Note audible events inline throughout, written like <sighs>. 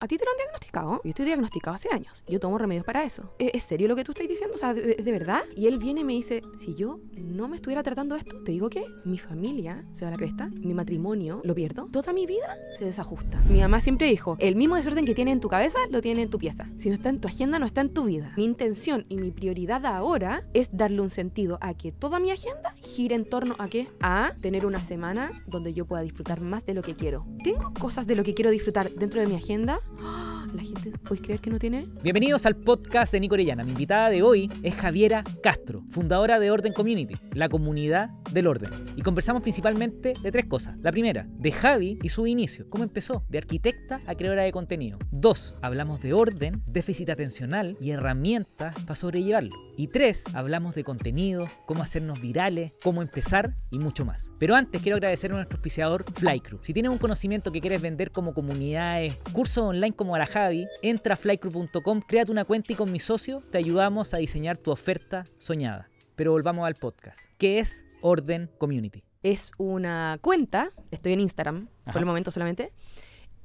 ¿A ti te lo han diagnosticado? Yo estoy diagnosticado hace años. Yo tomo remedios para eso. ¿E, ¿Es, serio lo que tú estás diciendo? O sea, ¿de, ¿de, verdad? Y él viene y me dice, si yo no me estuviera tratando esto, te digo qué? mi familia se va a la cresta, mi matrimonio lo pierdo, toda mi vida se desajusta. Mi mamá siempre dijo, el mismo desorden que tiene en tu cabeza, lo tiene en tu pieza. Si no está en tu agenda, no está en tu vida. Mi intención y mi prioridad ahora es darle un sentido a que toda mi agenda gire en torno a qué? A tener una semana donde yo pueda disfrutar más de lo que quiero. Tengo cosas de lo que quiero disfrutar dentro de mi agenda 啊。la gente, ¿puedes creer que no tiene? Bienvenidos al podcast de Nico Orellana. Mi invitada de hoy es Javiera Castro, fundadora de Orden Community, la comunidad del orden. Y conversamos principalmente de tres cosas. La primera, de Javi y su inicio, cómo empezó de arquitecta a creadora de contenido. Dos, hablamos de orden, déficit atencional y herramientas para sobrellevarlo. Y tres, hablamos de contenido, cómo hacernos virales, cómo empezar y mucho más. Pero antes quiero agradecer a nuestro auspiciador Flycrew. Si tienes un conocimiento que quieres vender como comunidades, cursos online como Araja entra a flycrew.com, créate una cuenta y con mi socio te ayudamos a diseñar tu oferta soñada. Pero volvamos al podcast, ¿Qué es Orden Community. Es una cuenta, estoy en Instagram por el momento solamente,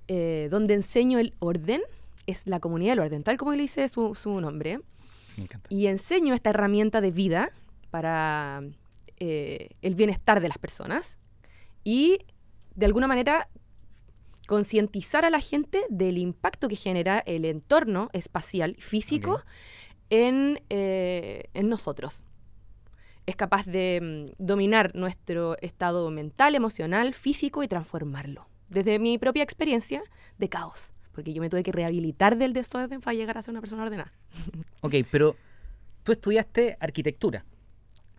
eh, donde enseño el orden, es la comunidad del orden, tal como le dice su, nombre. Me encanta. Y enseño esta herramienta de vida para eh, el bienestar de las personas y de alguna manera concientizar a la gente del impacto que genera el entorno espacial físico eh, en, nosotros es capaz de mm, dominar nuestro estado mental, emocional, físico y transformarlo. Desde mi propia experiencia de caos, porque yo me tuve que rehabilitar del desorden para llegar a ser una persona ordenada. <laughs> Ok, pero tú estudiaste arquitectura.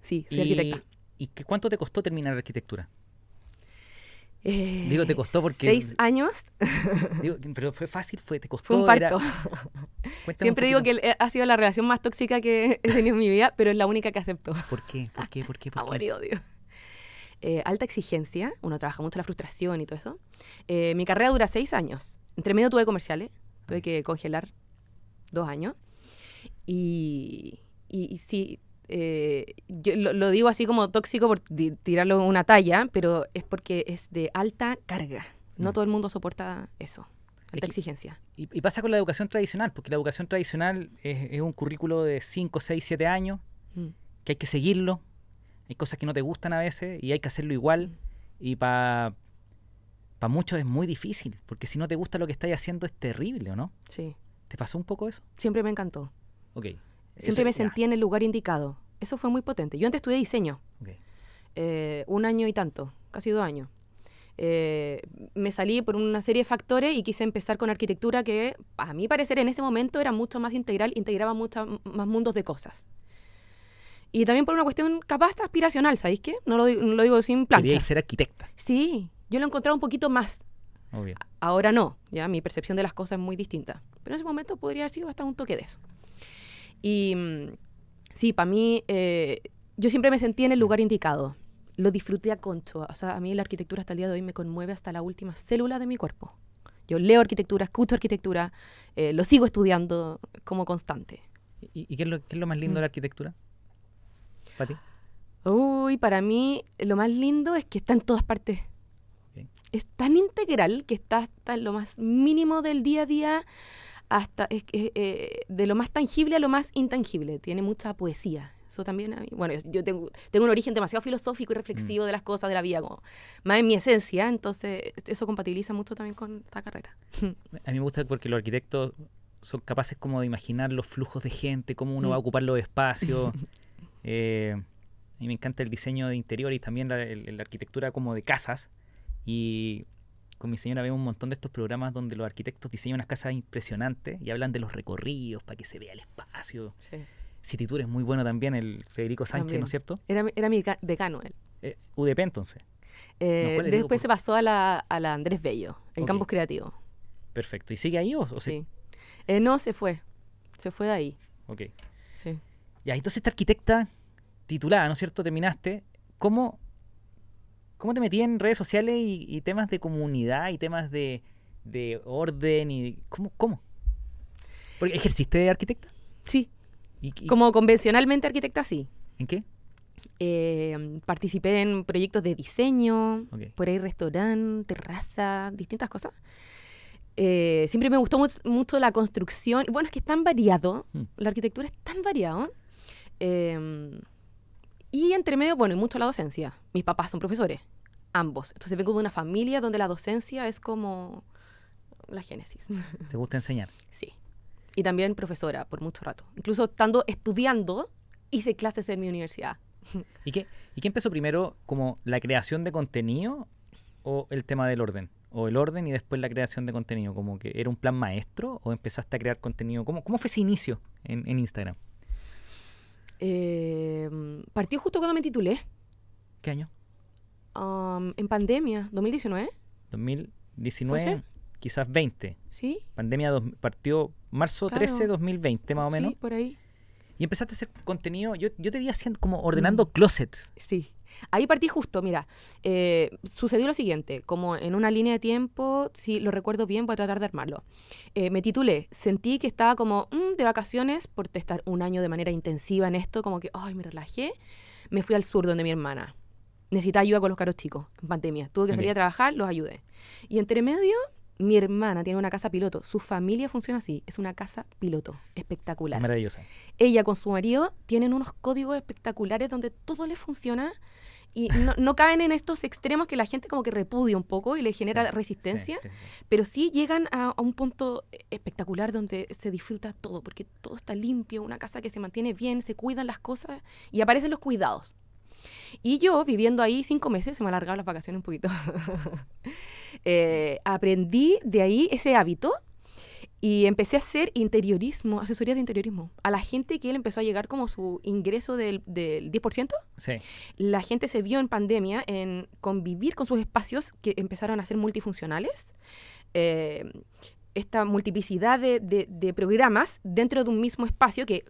Sí, soy arquitecta. ¿Y cuánto te costó terminar arquitectura? Eh, digo, te costó porque... Seis años. <laughs> <laughs> pero fue fácil, fue, te costó. Fue un parto. <laughs> Siempre digo que eh, ha sido la relación más tóxica que he tenido en mi vida, pero es la única que acepto. ¿Por qué? ¿Por qué? ¿Por qué? Por eh, alta exigencia, uno trabaja mucho la frustración y todo eso. mi carrera dura seis años. Entre medio tuve comerciales, tuve ah. que congelar dos años. y, y sí, eh, yo lo, digo así como tóxico por tirarlo una talla, pero es porque es de alta carga. No mm. todo el mundo soporta eso, alta exigencia. Y, pasa con la educación tradicional, porque la educación tradicional es, un currículo de 5, 6, 7 años, mm. que hay que seguirlo, hay cosas que no te gustan a veces y hay que hacerlo igual. Mm. Y para muchos es muy difícil, porque si no te gusta lo que estás haciendo es terrible, ¿o no? Sí. ¿Te pasó un poco eso? Siempre me encantó. Ok. Siempre me sentí en el lugar indicado. Eso fue muy potente. Yo antes estudié diseño. Eh, un año y tanto, casi dos años. Eh, me salí por una serie de factores y quise empezar con arquitectura que, a mi parecer, en ese momento era mucho más integral, integraba muchos más mundos de cosas. Y también por una cuestión capaz aspiracional, ¿sabéis qué? No lo, digo sin plan Quería ser arquitecta. Sí, yo lo encontraba un poquito más. Ahora no, ya mi percepción de las cosas es muy distinta. Pero en ese momento podría haber sido hasta un toque de eso. Y mm, sí, para mí, eh, yo siempre me sentí en el lugar indicado. Lo disfruté a concho. O sea, a mí la arquitectura hasta el día de hoy me conmueve hasta la última célula de mi cuerpo. Yo leo arquitectura, escucho arquitectura, eh, lo sigo estudiando como constante. ¿Y, qué, es lo, qué, es lo, más lindo de la mm. arquitectura? ¿Para ti? Uy, para mí lo más lindo es que está en todas partes. Es tan integral que está hasta lo más mínimo del día a día hasta es eh, eh, de lo más tangible a lo más intangible. Tiene mucha poesía. Eso también a mí. Bueno, yo tengo, un origen demasiado filosófico y reflexivo mm. de las cosas, de la vida, más en mi esencia. Entonces, este, eso compatibiliza mucho también con esta carrera. <laughs> A mí me gusta porque los arquitectos son capaces como de imaginar los flujos de gente, cómo uno va a mm. ocupar los espacios. <laughs> Eh, a mí me encanta el diseño de interior y también la, arquitectura como de casas. Y con mi señora vemos un montón de estos programas donde los arquitectos diseñan unas casas impresionantes y hablan de los recorridos para que se vea el espacio. Sí. City es muy bueno también, el Federico Sánchez, ¿no es cierto? Era, era mi decano él. Eh, UDP entonces. Eh, después se pasó a la, Andrés Bello, en campus creativo. Perfecto. ¿Y sigue ahí o, sí? Eh, no, se fue. Se fue de ahí. Ok. Sí. Y ahí entonces esta arquitecta titulada, ¿no es cierto? Terminaste. ¿Cómo ¿Cómo te metí en redes sociales y, temas de comunidad y temas de, orden? y ¿Cómo? Porque ¿Ejerciste de arquitecta? Sí. Como convencionalmente arquitecta, sí. ¿En qué? Eh, participé en proyectos de diseño, por ahí restaurante, terraza, distintas cosas. Eh, siempre me gustó mucho la construcción. Bueno, es que es tan variado, mm. la arquitectura es tan variado. Eh, y entre medio, bueno, y mucho la docencia. Mis papás son profesores ambos. Entonces vengo como una familia donde la docencia es como la génesis. <laughs> ¿Te gusta enseñar? Sí. Y también profesora por mucho rato. Incluso estando estudiando, hice clases en mi universidad. <laughs> ¿Y qué, ¿Y qué empezó primero? ¿Como la creación de contenido o el tema del orden? ¿O el orden y después la creación de contenido? ¿Como que era un plan maestro o empezaste a crear contenido? ¿Cómo, cómo fue ese inicio en, Instagram? Eh, partió justo cuando me titulé. ¿Qué año? Um, en pandemia, 2019. 2019, quizás 20. Sí. Pandemia partió marzo 13 2020 más o menos. Sí, por ahí. Y empezaste a hacer contenido, yo, te vi haciendo como ordenando mm. closets Sí, ahí partí justo, mira, eh, sucedió lo siguiente, como en una línea de tiempo, si lo recuerdo bien, voy a tratar de armarlo. Eh, me titulé, sentí que estaba como mm, de vacaciones por estar un año de manera intensiva en esto, como que, ay, me relajé, me fui al sur donde mi hermana necesitaba ayuda con los caros chicos en pandemia. Tuve que salir a trabajar, los ayudé. Y entre medio, mi hermana tiene una casa piloto. Su familia funciona así. Es una casa piloto. Espectacular. Maravillosa. Ella con su marido tienen unos códigos espectaculares donde todo les funciona y no, caen en estos extremos que la gente como que repudia un poco y le genera resistencia, pero sí llegan a, un punto espectacular donde se disfruta todo, porque todo está limpio, una casa que se mantiene bien, se cuidan las cosas y aparecen los cuidados. Y yo, viviendo ahí cinco meses, se me alargado las vacaciones un poquito, <laughs> eh, aprendí de ahí ese hábito y empecé a hacer interiorismo, asesoría de interiorismo. A la gente que él empezó a llegar como su ingreso del, del 10%, la gente se vio en pandemia en convivir con sus espacios que empezaron a ser multifuncionales. Eh, esta multiplicidad de, programas dentro de un mismo espacio que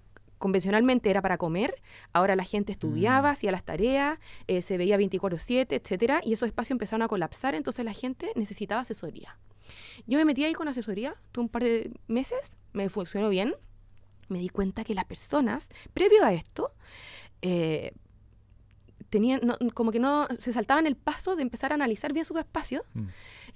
convencionalmente era para comer, ahora la gente estudiaba, mm. hacía las tareas, eh, se veía 24/7, etcétera, y esos espacios empezaron a colapsar, entonces la gente necesitaba asesoría. Yo me metí ahí con asesoría, tuve un par de meses, me funcionó bien, me di cuenta que las personas, previo a esto, eh, tenían, como que no, se saltaban el paso de empezar a analizar bien su espacio, mm.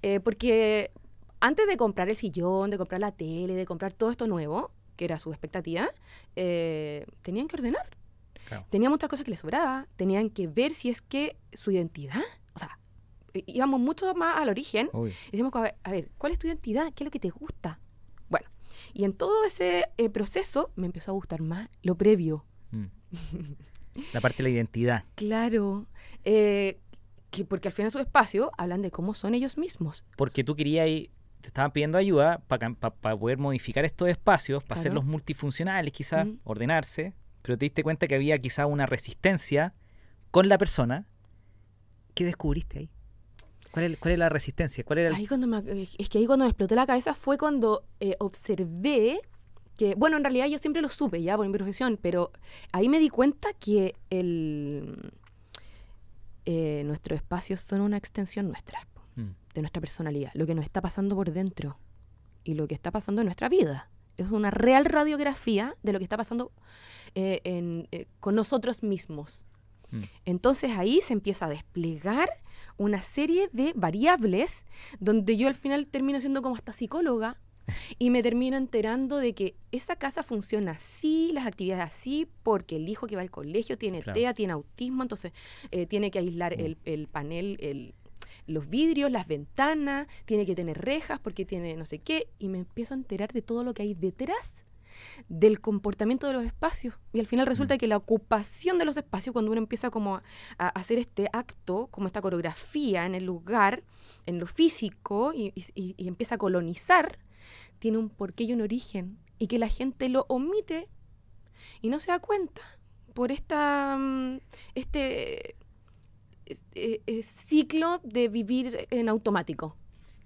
eh, porque antes de comprar el sillón, de comprar la tele, de comprar todo esto nuevo, que era su expectativa, eh, tenían que ordenar. Tenían muchas cosas que les sobraba, tenían que ver si es que su identidad, o sea, íbamos mucho más al origen. decíamos, a ver, a ver, ¿cuál es tu identidad? ¿Qué es lo que te gusta? Bueno, y en todo ese eh, proceso me empezó a gustar más lo previo. Mm. <laughs> La parte de la identidad. Claro. Eh, que porque al final su espacio hablan de cómo son ellos mismos. Porque tú querías te estaban pidiendo ayuda para poder modificar estos espacios, para hacerlos multifuncionales quizás, ordenarse, pero te diste cuenta que había quizás una resistencia con la persona. ¿Qué descubriste ahí? ¿Cuál, es, cuál es la resistencia? ¿Cuál cuando es que ahí cuando me explotó la cabeza fue cuando eh, observé que, bueno, en realidad yo siempre lo supe ya por mi profesión, pero ahí me di cuenta que el, eh, nuestros espacios son una extensión nuestra. Mm. de nuestra personalidad, lo que nos está pasando por dentro y lo que está pasando en nuestra vida. Es una real radiografía de lo que está pasando eh, eh, con nosotros mismos. Mm. Entonces ahí se empieza a desplegar una serie de variables donde yo al final termino siendo como hasta psicóloga y me termino enterando de que esa casa funciona así, las actividades así, porque el hijo que va al colegio tiene TEA, tiene autismo, entonces eh, tiene que aislar mm. el, el panel, el, los vidrios, las ventanas, tiene que tener rejas porque tiene no sé qué, y me empiezo a enterar de todo lo que hay detrás del comportamiento de los espacios. Y al final mm. resulta que la ocupación de los espacios, cuando uno empieza como a, hacer este acto, como esta coreografía en el lugar, en lo físico, y, y empieza a colonizar, tiene un porqué y un origen, y que la gente lo omite y no se da cuenta por esta, mm, este eh, eh, ciclo de vivir en automático.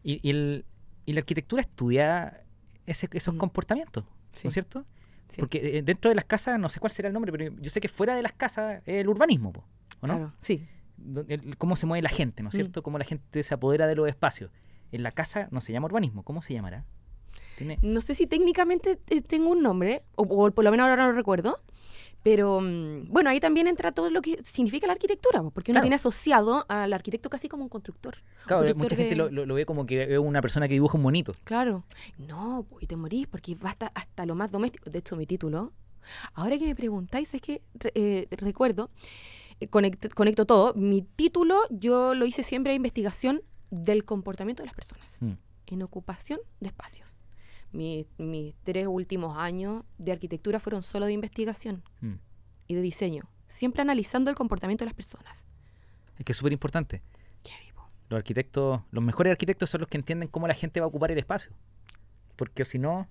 Y, el, y la arquitectura estudia ese, esos mm. comportamientos, ¿no es cierto? Porque eh, dentro de las casas, no sé cuál será el nombre, pero yo sé que fuera de las casas es el urbanismo, ¿o no? Claro, sí. cómo se mueve la gente, ¿no es mm. cierto? Cómo la gente se apodera de los espacios. En la casa no se llama urbanismo, ¿cómo se llamará? No sé si técnicamente tengo un nombre, o, o por lo menos ahora no lo recuerdo, pero mm, bueno, ahí también entra todo lo que significa la arquitectura, porque uno tiene asociado al arquitecto casi como un constructor. Claro, eh, mucha gente lo, ve como que es una persona que dibuja un bonito. Claro, no, y te morís porque va hasta, hasta lo más doméstico. De hecho, mi título, ahora que me preguntáis, es que eh, recuerdo, eh, conecto, todo, mi título yo lo hice siempre a investigación del comportamiento de las personas mm. en ocupación de espacios mis, tres últimos años de arquitectura fueron solo de investigación mm. y de diseño, siempre analizando el comportamiento de las personas. Es que es súper importante. Los arquitectos, los mejores arquitectos son los que entienden cómo la gente va a ocupar el espacio. Porque si no,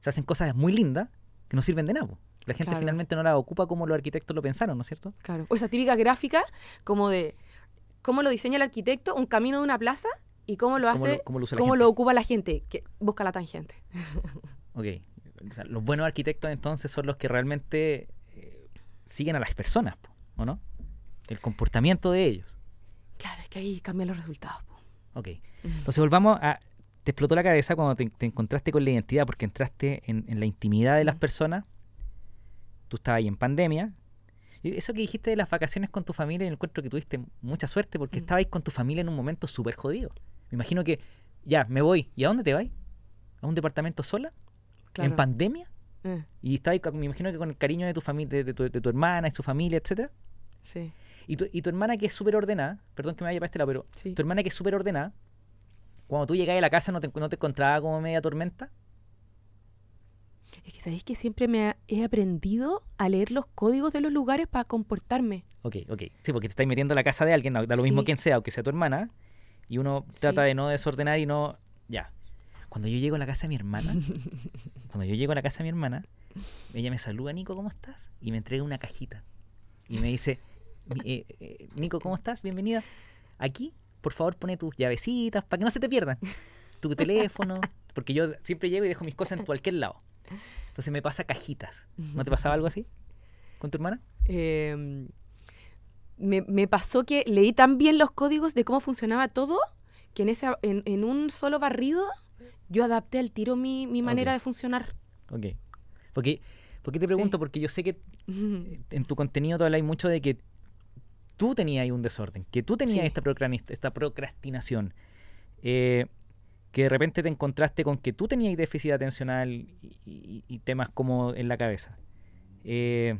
se hacen cosas muy lindas que no sirven de nada. La gente finalmente no la ocupa como los arquitectos lo pensaron, ¿no es cierto? Claro. O esa típica gráfica como de cómo lo diseña el arquitecto, un camino de una plaza y cómo lo hace, cómo lo, ocupa la gente, que busca la tangente. <laughs> ok. los buenos arquitectos entonces son los que realmente eh, siguen a las personas, ¿o no? El comportamiento de ellos. Claro, es que ahí cambian los resultados. Ok. Mm. Entonces volvamos a... Te explotó la cabeza cuando te, encontraste con la identidad porque entraste en, la intimidad de las mm. personas. Tú estabas ahí en pandemia, y eso que dijiste de las vacaciones con tu familia, el encuentro que tuviste mucha suerte porque mm. estabais con tu familia en un momento súper jodido. Me imagino que, ya, me voy. ¿Y a dónde te vas? ¿A un departamento sola? ¿En pandemia? Mm. Y está me imagino que con el cariño de tu, familia de, tu, hermana y su familia, etcétera. Sí. Y tu, y tu, hermana que es súper ordenada, perdón que me vaya para este lado, pero tu hermana que es súper ordenada, cuando tú llegabas a la casa no te, no te encontraba como media tormenta. Es que sabéis que siempre me he aprendido a leer los códigos de los lugares para comportarme. Ok, ok. Sí, porque te estás metiendo a la casa de alguien, da lo mismo quien sea, aunque sea tu hermana. Y uno trata de no desordenar y no. Ya. Cuando yo llego a la casa de mi hermana, <laughs> cuando yo llego a la casa de mi hermana, ella me saluda, Nico, ¿cómo estás? Y me entrega una cajita. Y me dice, eh, eh, Nico, ¿cómo estás? Bienvenida. Aquí, por favor, pone tus llavecitas para que no se te pierdan. Tu teléfono. Porque yo siempre llego y dejo mis cosas en cualquier lado. Entonces me pasa cajitas. ¿No te pasaba algo así con tu hermana? Eh, me, pasó que leí tan bien los códigos de cómo funcionaba todo que en, ese, en, un solo barrido yo adapté al tiro mi, mi manera de funcionar. Ok. Porque, porque te pregunto, porque yo sé que <laughs> eh, en tu contenido te hay mucho de que tú tenías un desorden, que tú tenías esta, esta procrastinación. Eh, que de repente te encontraste con que tú tenías déficit atencional y, temas como en la cabeza. Eh,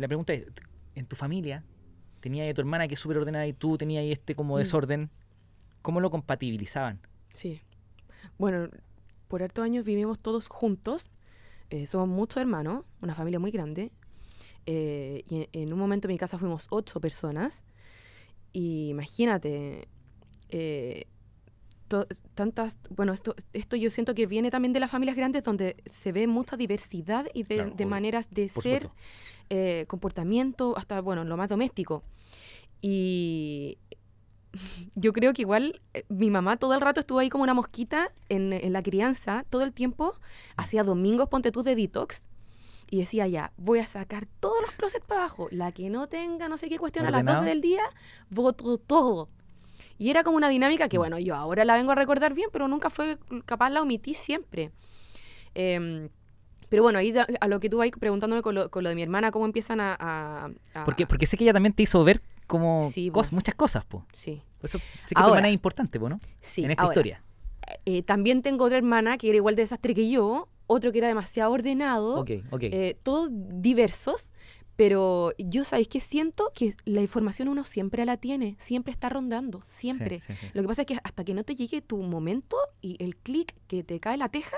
la pregunta es, en tu familia, tenía a tu hermana que es súper ordenada y tú tenías este como mm. desorden, ¿cómo lo compatibilizaban? Sí. Bueno, por hartos años vivimos todos juntos, eh, somos muchos hermanos, una familia muy grande, eh, y en, un momento en mi casa fuimos ocho personas, y imagínate, eh, tantas, bueno, esto, esto yo siento que viene también de las familias grandes donde se ve mucha diversidad y de, maneras de ser, eh, comportamiento, hasta, bueno, lo más doméstico. Y <laughs> yo creo que igual eh, mi mamá todo el rato estuvo ahí como una mosquita en, la crianza, todo el tiempo, mm. hacía domingos, ponte tú, de detox, y decía ya, voy a sacar todos los closets para abajo, la que no tenga no sé qué cuestión a las 12 del día, voto todo. Y era como una dinámica que, mm. bueno, yo ahora la vengo a recordar bien, pero nunca fue capaz, la omití siempre. Em, pero bueno, ahí a lo que tú vas preguntándome con lo, de mi hermana, cómo empiezan a... Porque, porque sé que ella también te hizo ver como muchas cosas, pues Sí. Por eso sé que tu hermana es importante, pues ¿no? Sí. En esta historia. Eh, eh, también tengo otra hermana que era igual de desastre que yo, otro que era demasiado ordenado, eh, todos diversos, pero yo sabéis que siento que la información uno siempre la tiene, siempre está rondando, siempre. Lo que pasa es que hasta que no te llegue tu momento y el clic que te cae la teja,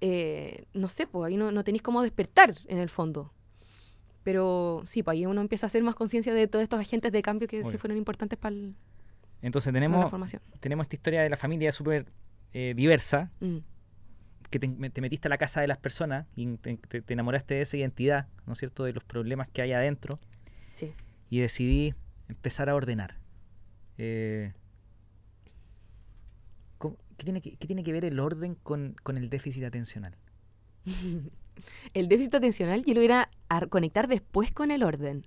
eh, no sé, pues ahí no, tenéis cómo despertar en el fondo. Pero sí, pues ahí uno empieza a hacer más conciencia de todos estos agentes de cambio que fueron importantes para el... Entonces tenemos, tenemos esta historia de la familia súper eh, diversa. Mm que te, metiste a la casa de las personas y te, enamoraste de esa identidad, ¿no es cierto?, de los problemas que hay adentro. Sí. Y decidí empezar a ordenar. Eh, ¿qué, tiene que, tiene que, ver el orden con, con el déficit atencional? <laughs> el déficit atencional yo lo iba a conectar después con el orden.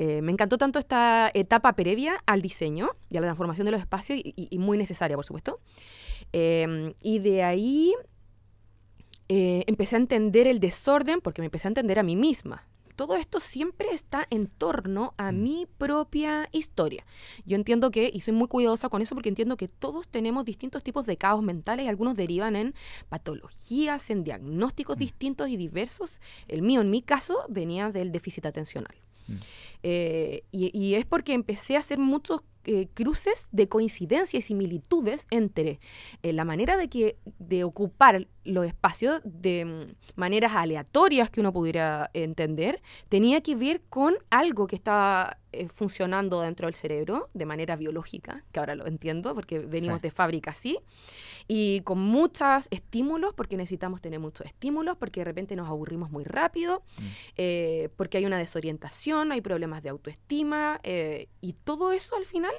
Eh, me encantó tanto esta etapa previa al diseño y a la transformación de los espacios y, muy necesaria, por supuesto. Em, y de ahí eh, empecé a entender el desorden porque me empecé a entender a mí misma. Todo esto siempre está en torno a mm. mi propia historia. Yo entiendo que, y soy muy cuidadosa con eso porque entiendo que todos tenemos distintos tipos de caos mentales y algunos derivan en patologías, en diagnósticos mm. distintos y diversos. El mío, en mi caso, venía del déficit atencional. Eh, y, y, es porque empecé a hacer muchos eh, cruces de coincidencias y similitudes entre eh, la manera de, que, de ocupar los espacios de mm, maneras aleatorias que uno pudiera entender, tenía que ver con algo que estaba eh, funcionando dentro del cerebro de manera biológica, que ahora lo entiendo porque venimos de fábrica así, y con muchos estímulos, porque necesitamos tener muchos estímulos, porque de repente nos aburrimos muy rápido, mm. porque hay una desorientación, hay problemas de autoestima, y todo eso al final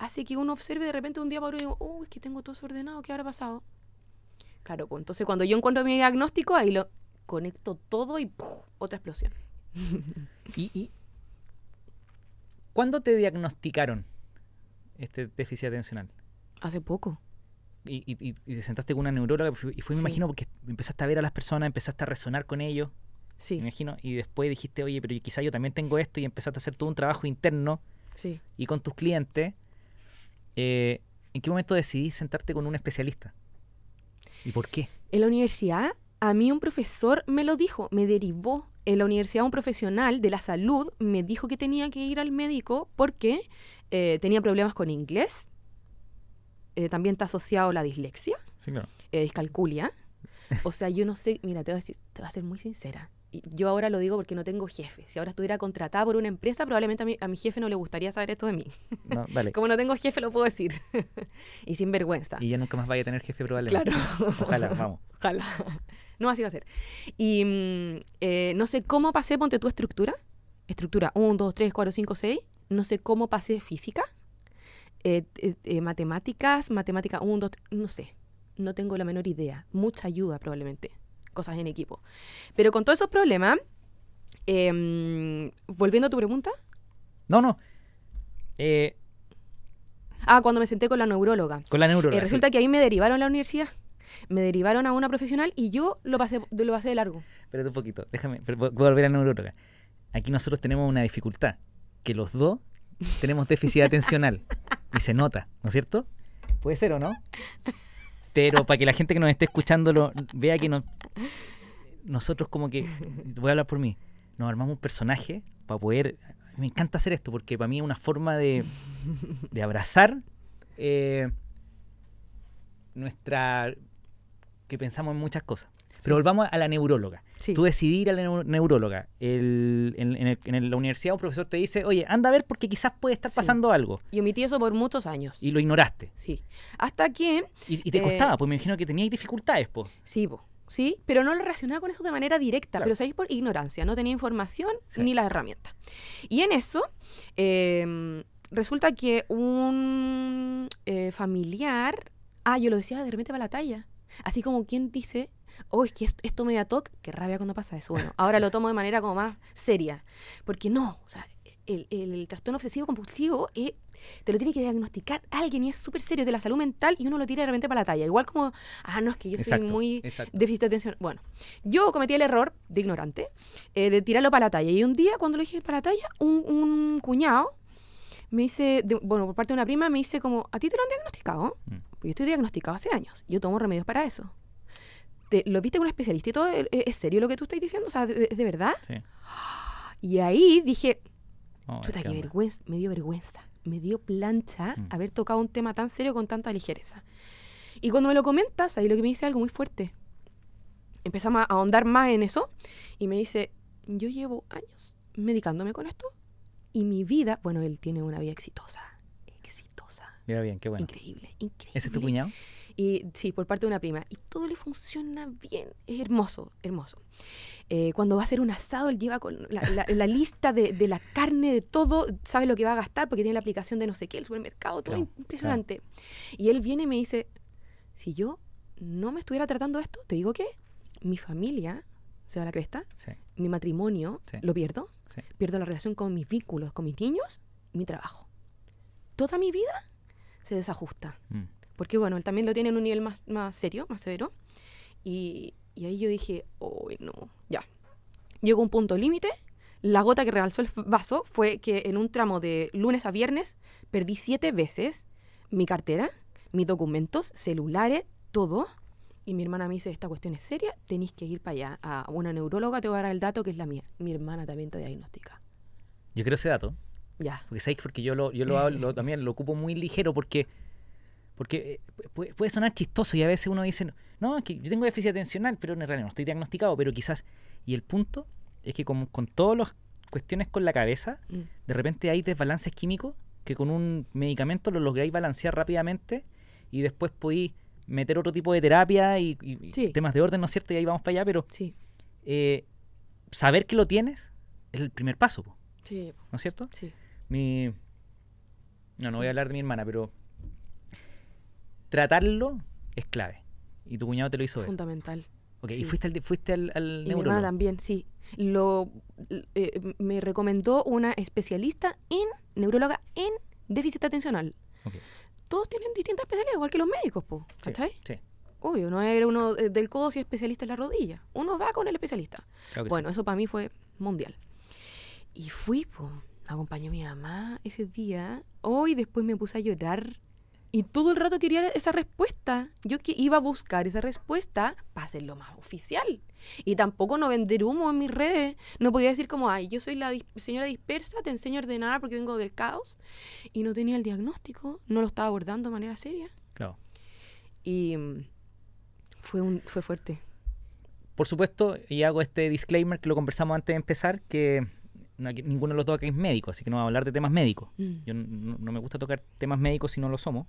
hace que uno observe de repente un día para otro y digo, uy, es que tengo todo ordenado, ¿qué habrá pasado? Claro, pues, entonces cuando yo encuentro mi diagnóstico, ahí lo conecto todo y otra explosión. <laughs> ¿Y, cuándo te diagnosticaron este déficit atencional? Hace poco. Y, te sentaste con una neuróloga y fue, me imagino, porque empezaste a ver a las personas, empezaste a resonar con ellos. Sí. Me imagino. Y después dijiste, oye, pero quizá yo también tengo esto y empezaste a hacer todo un trabajo interno. Y con tus clientes eh, ¿en qué momento decidí sentarte con un especialista? ¿Y por qué? En la universidad, a mí un profesor me lo dijo, me derivó. En la universidad un profesional de la salud me dijo que tenía que ir al médico porque eh, tenía problemas con inglés. Eh, también está asociado la dislexia, sí, discalculia. O sea, yo no sé, mira, te voy a decir, te voy a ser muy sincera yo ahora lo digo porque no tengo jefe. Si ahora estuviera contratada por una empresa, probablemente a mi, jefe no le gustaría saber esto de mí. <laughs> Como no tengo jefe, lo puedo decir. <laughs> y sin vergüenza. Y ya nunca más vaya a tener jefe, probablemente. Claro. Ojalá, <laughs> vamos. Ojalá. No, así va a ser. Y mm, eh, no sé cómo pasé, ponte tu estructura. Estructura 1, 2, 3, 4, 5, 6. No sé cómo pasé física. Matemáticas, eh, eh, matemáticas, matemática 1, 2, No sé. No tengo la menor idea. Mucha ayuda, probablemente cosas en equipo. Pero con todos esos problemas, em, volviendo a tu pregunta. No, no. Eh, ah, cuando me senté con la neuróloga. Con la neuróloga. Eh, resulta que ahí me derivaron a la universidad. Me derivaron a una profesional y yo lo pasé, lo pasé de largo. Espérate un poquito, déjame, voy a volver a la neuróloga. Aquí nosotros tenemos una dificultad, que los dos tenemos déficit atencional y se nota, ¿no es cierto? Puede ser o no. Pero para que la gente que nos esté escuchando lo, vea que nosotros como que, voy a hablar por mí, nos armamos un personaje para poder... Me encanta hacer esto porque para mí es una forma de, de abrazar eh, nuestra... que pensamos en muchas cosas. Pero volvamos a la neuróloga. Tú decidí ir a la neuróloga. en, la universidad un profesor te dice, oye, anda a ver porque quizás puede estar pasando algo. Y omití eso por muchos años. Y lo ignoraste. Sí. Hasta que... Y, te eh, costaba, pues me imagino que tenías dificultades, pues. Sí, ¿sí? Pero no lo relacionaba con eso de manera directa, pero sabéis por ignorancia, no tenía información ni las herramientas. Y en eso, em, resulta que un eh, familiar, ah, yo lo decía de repente para la talla, así como quien dice, oh, es que esto, me da toc, qué rabia cuando pasa eso. Bueno, ahora lo tomo de manera como más seria, porque no, o sea, el, el, trastorno obsesivo compulsivo eh, te lo tiene que diagnosticar alguien y es súper serio de la salud mental y uno lo tira de repente para la talla. Igual como, ah, no, es que yo soy muy déficit de atención. Bueno, yo cometí el error de ignorante eh, de tirarlo para la talla. Y un día, cuando lo dije para la talla, un, cuñado me dice, bueno, por parte de una prima, me dice como, ¿a ti te lo han diagnosticado? Mm. Pues yo estoy diagnosticado hace años. Yo tomo remedios para eso lo viste con un especialista y todo, e, e, ¿es serio lo que tú estás diciendo? O sea, ¿es de verdad? Sí. <gasps> Y ahí dije, chuta, qué, vergüenza, me dio vergüenza, me dio plancha mm. haber tocado un tema tan serio con tanta ligereza. Y cuando me lo comentas, ahí lo que me dice algo muy fuerte. Empezamos a ahondar más en eso y me dice, yo llevo años medicándome con esto y mi vida, bueno, él tiene una vida exitosa, exitosa. Mira bien, qué bueno. Increíble, increíble. ¿Ese es tu cuñado? Y sí, por parte de una prima. Y todo le funciona bien. Es hermoso, hermoso. Eh, cuando va a hacer un asado, él lleva con la, lista de, la carne, de todo, sabe lo que va a gastar porque tiene la aplicación de no sé qué, el supermercado, todo impresionante. Y él viene y me dice, si yo no me estuviera tratando esto, te digo que mi familia se va a la cresta, mi matrimonio lo pierdo, pierdo la relación con mis vínculos, con mis niños, mi trabajo. Toda mi vida se desajusta. Mm. Porque bueno, él también lo tiene en un nivel más, serio, más severo. Y, ahí yo dije, oh, no, ya. Llegó un punto límite. La gota que realzó el vaso fue que en un tramo de lunes a viernes perdí siete veces mi cartera, mis documentos, celulares, todo. Y mi hermana me dice, esta cuestión es seria, tenéis que ir para allá. A una neuróloga te voy a dar el dato que es la mía. Mi hermana también te diagnostica. Yo quiero ese dato. Ya. Porque sabéis, porque yo, lo, yo también lo ocupo muy ligero porque porque eh, puede, sonar chistoso y a veces uno dice, no, es que yo tengo déficit atencional, pero en realidad no estoy diagnosticado, pero quizás. Y el punto es que con, con todas las cuestiones con la cabeza, mm. de repente hay desbalances químicos que con un medicamento lo lográis balancear rápidamente y después podéis meter otro tipo de terapia y, temas de orden, ¿no es cierto? Y ahí vamos para allá, pero sí. Eh, saber que lo tienes es el primer paso, ¿no es cierto? Mi... No, no voy a hablar de mi hermana, pero tratarlo es clave. Y tu cuñado te lo hizo Fundamental. Okay. ¿Y fuiste al, fuiste al, neurólogo? Mi hermana también, sí. Lo, eh, me recomendó una especialista en, neuróloga en déficit atencional. Todos tienen distintas especialidades, igual que los médicos, po, ¿cachai? Sí, uy uno era eh, uno del codo si especialista en la rodilla. Uno va con el especialista. bueno, eso para mí fue mundial. Y fui, pues acompañó mi mamá ese día. Hoy después me puse a llorar y todo el rato quería esa respuesta. Yo que iba a buscar esa respuesta para hacerlo más oficial. Y tampoco no vender humo en mis redes. No podía decir como, ay, yo soy la señora dispersa, te enseño a ordenar porque vengo del caos. Y no tenía el diagnóstico, no lo estaba abordando de manera seria. Claro. Y mm, fue, un, fue fuerte. Por supuesto, y hago este disclaimer que lo conversamos antes de empezar, que ninguno de los dos aquí es médico, así que no voy a hablar de temas médicos. Mm. Yo no, me gusta tocar temas médicos si no lo somos,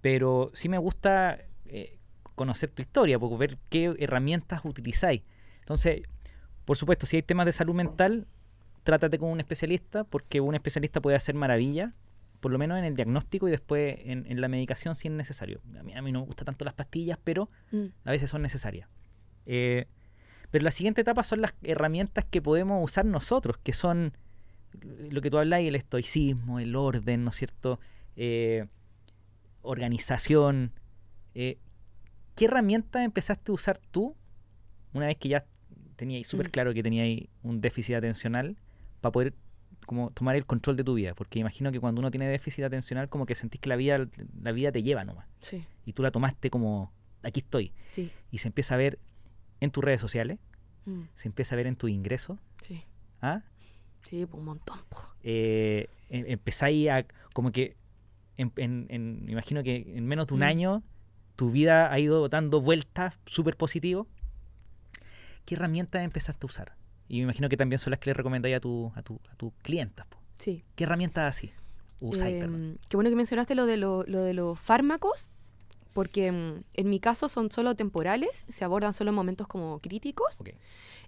pero sí me gusta eh, conocer tu historia, porque ver qué herramientas utilizáis. Entonces, por supuesto, si hay temas de salud mental, trátate con un especialista, porque un especialista puede hacer maravilla, por lo menos en el diagnóstico y después en, la medicación si es necesario. A mí, a mí, no me gustan tanto las pastillas, pero mm. a veces son necesarias. Eh, pero la siguiente etapa son las herramientas que podemos usar nosotros, que son lo que tú hablas, el estoicismo, el orden, ¿no es cierto? Eh, organización. Eh, ¿Qué herramientas empezaste a usar tú una vez que ya tenías súper mm. claro que tenías un déficit atencional para poder como tomar el control de tu vida? Porque imagino que cuando uno tiene déficit atencional como que sentís que la vida, la vida te lleva nomás. Sí. Y tú la tomaste como, aquí estoy. Sí. Y se empieza a ver en tus redes sociales, mm. se empieza a ver en tu ingreso. Sí. ¿Ah? Sí, un montón. Eh, em, empezáis a, como que, en, imagino que en menos de un mm. año, tu vida ha ido dando vueltas súper positivo. ¿Qué herramientas empezaste a usar? Y me imagino que también son las que le recomendáis a tu, a tu, a tus clientas. Sí. ¿Qué herramientas así usáis? Em, qué bueno que mencionaste lo de, lo, lo de los fármacos, porque mm, en mi caso son solo temporales, se abordan solo en momentos como críticos.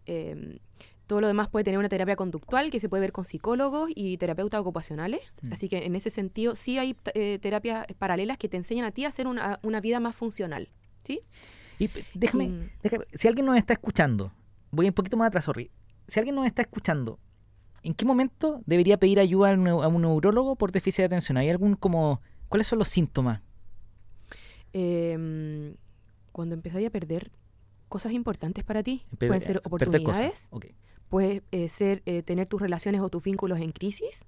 Em, todo lo demás puede tener una terapia conductual que se puede ver con psicólogos y terapeutas ocupacionales. Mm. Así que en ese sentido sí hay eh, terapias paralelas que te enseñan a ti a hacer una, vida más funcional. Y déjame, mm. déjame, si alguien nos está escuchando, voy un poquito más atrás, sorry. Si alguien nos está escuchando, ¿en qué momento debería pedir ayuda a un, a un neurólogo por déficit de atención? ¿Hay algún como, cuáles son los síntomas Em, cuando empezáis a perder cosas importantes para ti, pueden ser eh, oportunidades, puede eh, ser eh, tener tus relaciones o tus vínculos en crisis,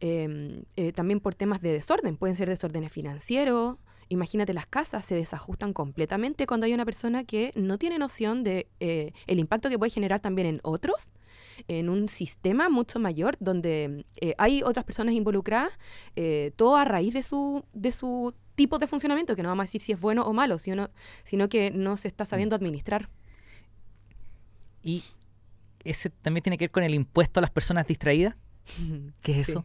em, también por temas de desorden, pueden ser desórdenes financieros, imagínate las casas se desajustan completamente cuando hay una persona que no tiene noción de el impacto que puede generar también en otros en un sistema mucho mayor donde eh, hay otras personas involucradas, eh, todo a raíz de su, de su tipo de funcionamiento, que no vamos a decir si es bueno o malo, sino, sino que no se está sabiendo mm. administrar. Y ese también tiene que ver con el impuesto a las personas distraídas. <laughs> ¿Qué es eso?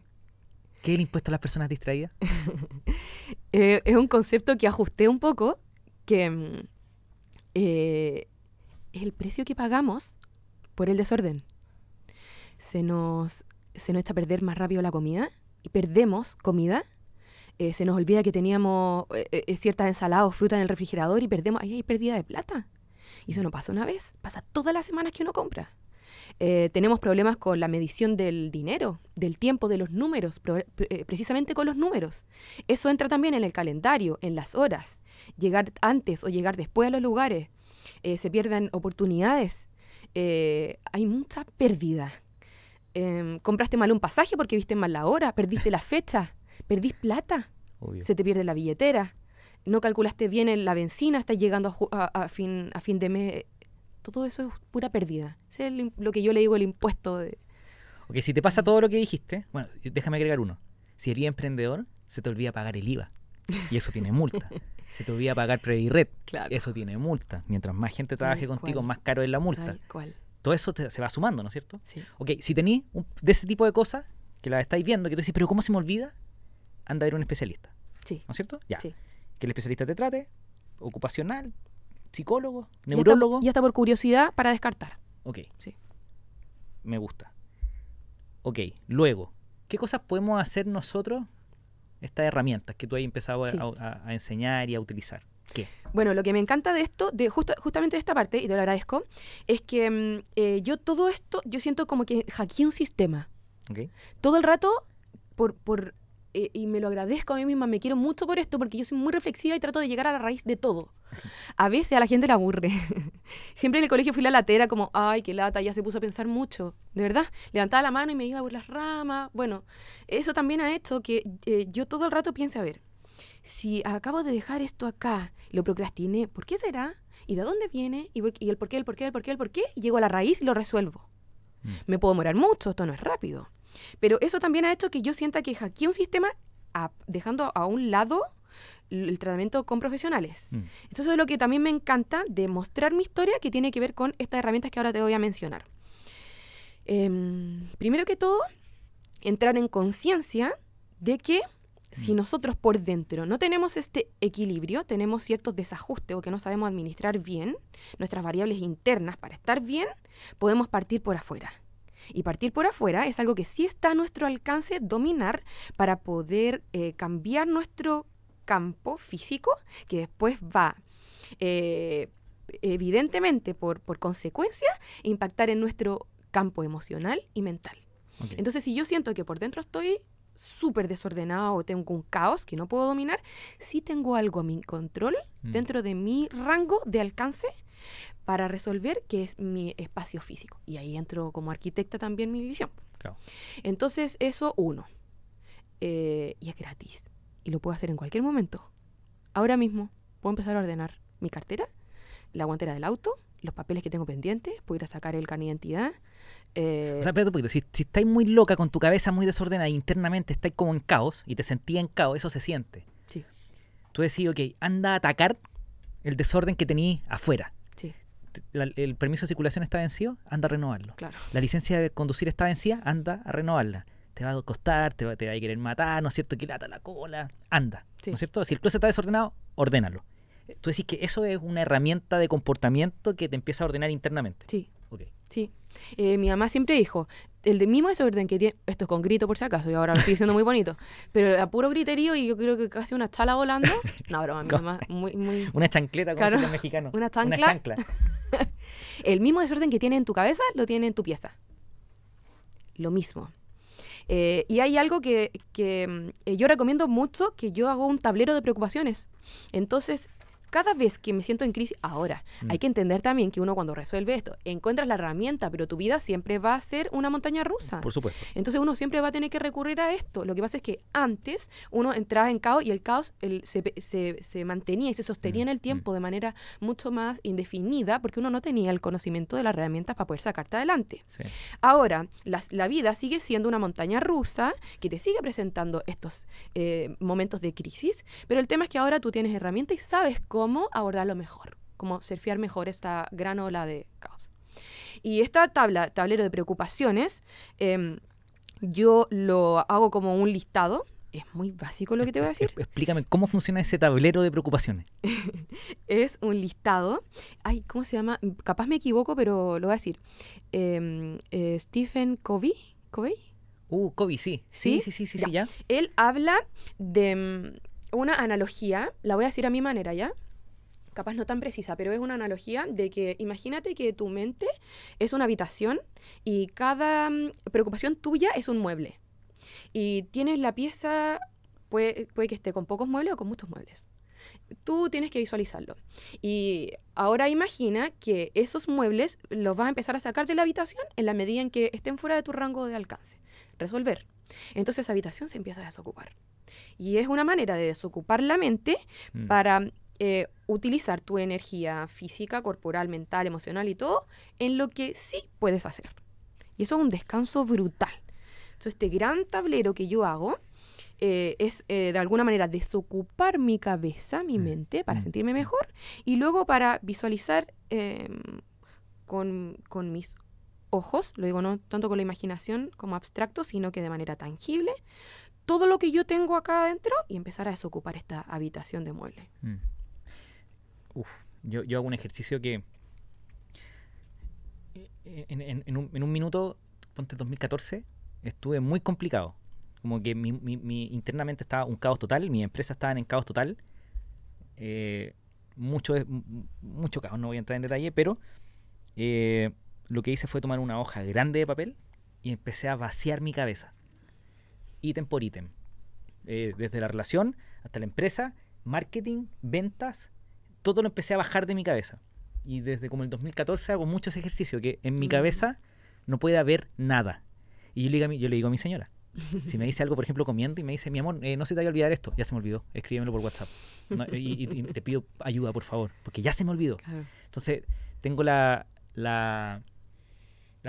¿Qué es el impuesto a las personas distraídas? <laughs> Eh, es un concepto que ajusté un poco, que mm, el precio que pagamos por el desorden se nos, se echa a perder más rápido la comida y perdemos comida. Eh, se nos olvida que teníamos eh, eh, ciertas ensaladas o fruta en el refrigerador y perdemos, ahí hay pérdida de plata. Y eso no pasa una vez, pasa todas las semanas que uno compra. tenemos problemas con la medición del dinero, del tiempo, de los números, precisamente con los números. Eso entra también en el calendario, en las horas, llegar antes o llegar después a los lugares. se pierden oportunidades. hay mucha pérdida. Em, compraste mal un pasaje porque viste mal la hora, perdiste la fecha, perdís plata, se te pierde la billetera, no calculaste bien la benzina, estás llegando a, fin, a fin de mes. Todo eso es pura pérdida. es lo que yo le digo el impuesto. De... Ok, si te pasa todo lo que dijiste, bueno, déjame agregar uno. Si eres emprendedor, se te olvida pagar el IVA y eso tiene multa. <laughs> Se te olvida pagar Predired, claro. eso tiene multa. Mientras más gente trabaje contigo, más caro es la multa. cual todo eso se va sumando, ¿no es cierto? Sí. Ok, si tenéis de ese tipo de cosas que la estáis viendo, que tú decís, pero ¿cómo se me olvida? Anda a ver un especialista. Sí. ¿No es cierto? Ya. Que el especialista te trate, ocupacional, psicólogo, neurólogo. Y hasta, por curiosidad para descartar. Ok. Sí. Me gusta. Ok, luego, ¿qué cosas podemos hacer nosotros, estas herramientas que tú has empezado a enseñar y a utilizar? Bueno, lo que me encanta de esto, de justamente de esta parte, y te lo agradezco, es que mm, eh, yo todo esto, yo siento como que hackeé un sistema. Todo el rato, por, por eh, y me lo agradezco a mí misma, me quiero mucho por esto, porque yo soy muy reflexiva y trato de llegar a la raíz de todo. A veces a la gente le aburre. <laughs> Siempre en el colegio fui la latera, como, ay, qué lata, ya se puso a pensar mucho. De verdad, levantaba la mano y me iba por las ramas. Bueno, eso también ha hecho que eh, yo todo el rato piense, a ver, si acabo de dejar esto acá, lo procrastiné, ¿por qué será? ¿Y de dónde viene? ¿Y, el por qué, el por qué, el por qué, el por qué? llego a la raíz y lo resuelvo. Mm. Me puedo demorar mucho, esto no es rápido. Pero eso también ha hecho que yo sienta que aquí un sistema dejando a un lado el tratamiento con profesionales. Mm. Entonces, Entonces es lo que también me encanta de mostrar mi historia que tiene que ver con estas herramientas que ahora te voy a mencionar. Em, primero que todo, entrar en conciencia de que si mm. nosotros por dentro no tenemos este equilibrio, tenemos ciertos desajustes o que no sabemos administrar bien nuestras variables internas para estar bien, podemos partir por afuera. Y partir por afuera es algo que sí está a nuestro alcance dominar para poder eh, cambiar nuestro campo físico que después va eh, evidentemente por, por consecuencia impactar en nuestro campo emocional y mental. Entonces si yo siento que por dentro estoy súper desordenado o tengo un caos que no puedo dominar, sí tengo algo a mi control, mm. dentro de mi rango de alcance, para resolver que es mi espacio físico. Y ahí entro como arquitecta también mi visión. Entonces, eso uno. Eh, y es gratis. Y lo puedo hacer en cualquier momento. Ahora mismo puedo empezar a ordenar mi cartera, la guantera del auto, los papeles que tengo pendientes, puedo ir a sacar el carnet de identidad, eh, o sea, espérate un poquito. Si, estáis muy loca con tu cabeza muy desordenada internamente, estáis como en caos y te sentís en caos, eso se siente. Sí. Tú decís, ok, anda a atacar el desorden que tenías afuera. Sí. el permiso de circulación está vencido, anda a renovarlo. Claro. La licencia de conducir está vencida, anda a renovarla. Te va a costar, te va, a querer matar, ¿no es cierto? Que lata la cola, anda. ¿No es cierto? Si el clóset está desordenado, ordénalo. Eh, tú decís que eso es una herramienta de comportamiento que te empieza a ordenar internamente. Sí. Ok Sí. Eh, mi mamá siempre dijo, el de mismo desorden que tiene, esto es con grito por si acaso, y ahora lo estoy diciendo muy bonito, pero a puro griterío y yo creo que casi una chala volando. No, broma, mi <laughs> mamá, muy, Una chancleta, como claro, mexicano. Una chancla. Una chancla. <laughs> el mismo desorden que tiene en tu cabeza, lo tiene en tu pieza. Lo mismo. Eh, y hay algo que, mm, eh, yo recomiendo mucho, que yo hago un tablero de preocupaciones. Entonces, cada vez que me siento en crisis, ahora, mm. hay que entender también que uno cuando resuelve esto, encuentras la herramienta, pero tu vida siempre va a ser una montaña rusa. Por supuesto. Entonces uno siempre va a tener que recurrir a esto. Lo que pasa es que antes uno entraba en caos y el caos se, mantenía y se sostenía mm, en el tiempo mm. de manera mucho más indefinida porque uno no tenía el conocimiento de las herramientas para poder sacarte adelante. Ahora, la, vida sigue siendo una montaña rusa que te sigue presentando estos eh, momentos de crisis, pero el tema es que ahora tú tienes herramientas y sabes cómo cómo abordarlo mejor, cómo surfear mejor esta gran ola de caos. Y esta tabla, tablero de preocupaciones, em, yo lo hago como un listado. Es muy básico lo que te voy a decir. Explícame cómo funciona ese tablero de preocupaciones. <laughs> es un listado. Ay, ¿cómo se llama? Capaz me equivoco, pero lo voy a decir. Em, eh, Stephen Covey. ¿Covey? Uh, Covey, sí. Sí, sí, sí, sí, sí ya. Él habla de mm, una analogía, la voy a decir a mi manera, ¿ya? capaz no tan precisa, pero es una analogía de que imagínate que tu mente es una habitación y cada mm, preocupación tuya es un mueble. Y tienes la pieza, puede, que esté con pocos muebles o con muchos muebles. Tú tienes que visualizarlo. Y ahora imagina que esos muebles los vas a empezar a sacar de la habitación en la medida en que estén fuera de tu rango de alcance. Resolver. Entonces esa habitación se empieza a desocupar. Y es una manera de desocupar la mente mm. para eh, utilizar tu energía física, corporal, mental, emocional y todo en lo que sí puedes hacer. Y eso es un descanso brutal. Entonces, este gran tablero que yo hago eh, es eh, de alguna manera desocupar mi cabeza, mi mm, mente, para mm, sentirme mm. mejor y luego para visualizar em, con, mis ojos, lo digo no tanto con la imaginación como abstracto, sino que de manera tangible, todo lo que yo tengo acá adentro y empezar a desocupar esta habitación de muebles uf, yo, hago un ejercicio que eh, en, un, en, un, minuto, ponte 2014, estuve muy complicado. Como que mi, internamente estaba un caos total, mi empresa estaba en caos total. Eh, mucho, mucho caos, no voy a entrar en detalle, pero eh, lo que hice fue tomar una hoja grande de papel y empecé a vaciar mi cabeza, ítem por ítem. desde la relación hasta la empresa, marketing, ventas, todo lo empecé a bajar de mi cabeza. Y desde como el 2014 hago muchos ejercicios que en mi mm. cabeza no puede haber nada. Y yo le digo a mi, yo digo a mi señora, si me dice algo, por ejemplo, comiendo y me dice, mi amor, eh, no se te vaya a olvidar esto, ya se me olvidó, escríbemelo por WhatsApp. y, te pido ayuda, por favor, porque ya se me olvidó. Entonces, tengo la, la,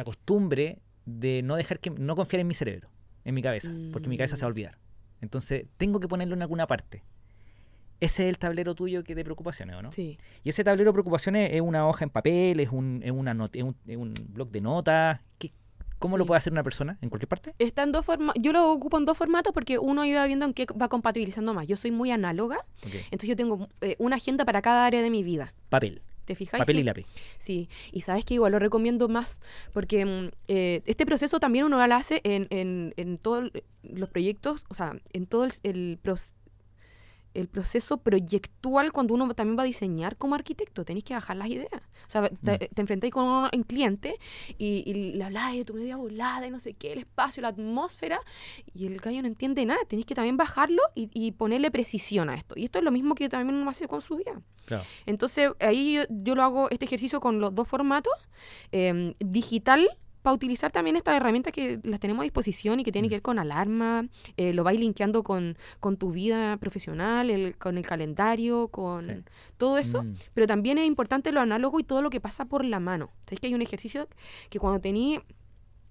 costumbre de no dejar que, no confiar en mi cerebro, en mi cabeza, porque mi cabeza se va a mm. olvidar. Entonces, tengo que ponerlo en alguna parte ese es el tablero tuyo que de preocupaciones, ¿o no? Sí. Y ese tablero de preocupaciones es una hoja en papel, es un, es una nota, es un, blog de notas. ¿Cómo lo puede hacer una persona? ¿En cualquier parte? Está dos yo lo ocupo en dos formatos porque uno iba viendo en qué va compatibilizando más. Yo soy muy análoga, entonces yo tengo eh, una agenda para cada área de mi vida. Papel. ¿Te fijáis? Papel y lápiz. Sí, y sabes que igual lo recomiendo más porque mm, eh, este proceso también uno lo hace en, en, en todos los proyectos, o sea, en todo el, el proceso el proceso proyectual cuando uno también va a diseñar como arquitecto. Tenéis que bajar las ideas. O sea, te, mm. enfrentáis con un cliente y, le habláis de tu media volada, y no sé qué, el espacio, la atmósfera, y el gallo no entiende nada. Tenéis que también bajarlo y, y, ponerle precisión a esto. Y esto es lo mismo que también uno hace con su vida. Entonces, ahí yo, lo hago, este ejercicio, con los dos formatos, eh, digital para utilizar también estas herramientas que las tenemos a disposición y que tienen mm. que ver con alarma, eh, lo vais linkeando con, con tu vida profesional, con el calendario, con todo eso, mm. pero también es importante lo análogo y todo lo que pasa por la mano. Sabéis que hay un ejercicio que cuando tenéis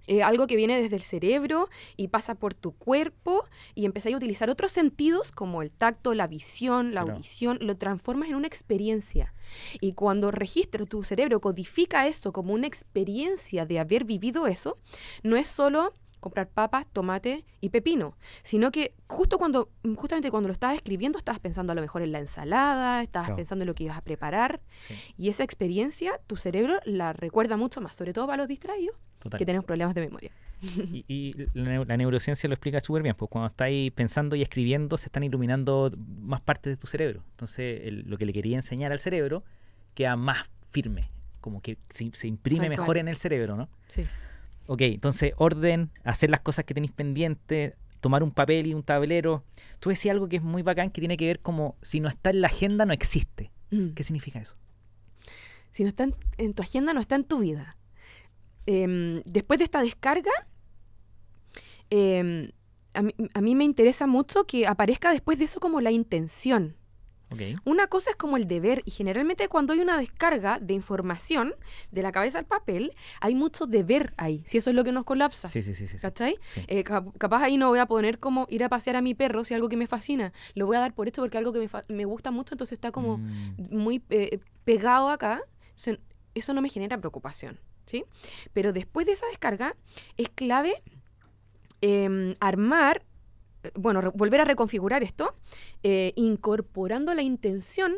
eh, algo que viene desde el cerebro y pasa por tu cuerpo y empezáis a utilizar otros sentidos como el tacto, la visión, la audición, lo transformas en una experiencia. Y cuando registras tu cerebro codifica eso como una experiencia de haber vivido eso, no es solo comprar papas, tomate y pepino, sino que justo cuando justamente cuando lo estabas escribiendo estabas pensando a lo mejor en la ensalada, estabas pensando en lo que ibas a preparar y esa experiencia tu cerebro la recuerda mucho más, sobre todo para los distraídos que tenemos problemas de memoria. Y, la, neurociencia lo explica súper bien, pues cuando estáis pensando y escribiendo se están iluminando más partes de tu cerebro. Entonces lo que le quería enseñar al cerebro queda más firme, como que se, imprime mejor en el cerebro, ¿no? Sí. Ok, entonces orden, hacer las cosas que tenéis pendientes, tomar un papel y un tablero. Tú decías algo que es muy bacán, que tiene que ver como si no está en la agenda no existe. Mm. ¿Qué significa eso? Si no está en tu agenda no está en tu vida. Em, después de esta descarga, em, a, mí, me interesa mucho que aparezca después de eso como la intención. Una cosa es como el deber, y generalmente cuando hay una descarga de información de la cabeza al papel, hay mucho deber ahí, si eso es lo que nos colapsa. Sí, eh, capaz ahí no voy a poner como ir a pasear a mi perro si algo que me fascina, lo voy a dar por esto porque algo que me, gusta mucho, entonces está como mm. muy eh, pegado acá, eso no me genera preocupación. Pero después de esa descarga es clave em, armar, bueno, volver a reconfigurar esto, eh, incorporando la intención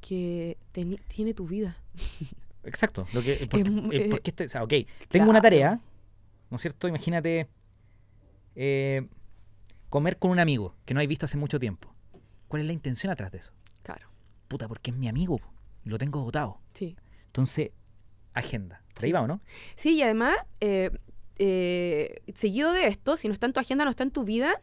que tiene tu vida. <laughs> Exacto. Lo que, tengo una tarea, ¿no es cierto? Imagínate eh, comer con un amigo que no hay visto hace mucho tiempo. ¿Cuál es la intención atrás de eso? Claro. Puta, porque es mi amigo lo tengo agotado. Sí. Entonces, agenda. ¿Se ahí vamos, no? Sí, y además, eh, eh, seguido de esto, si no está en tu agenda, no está en tu vida,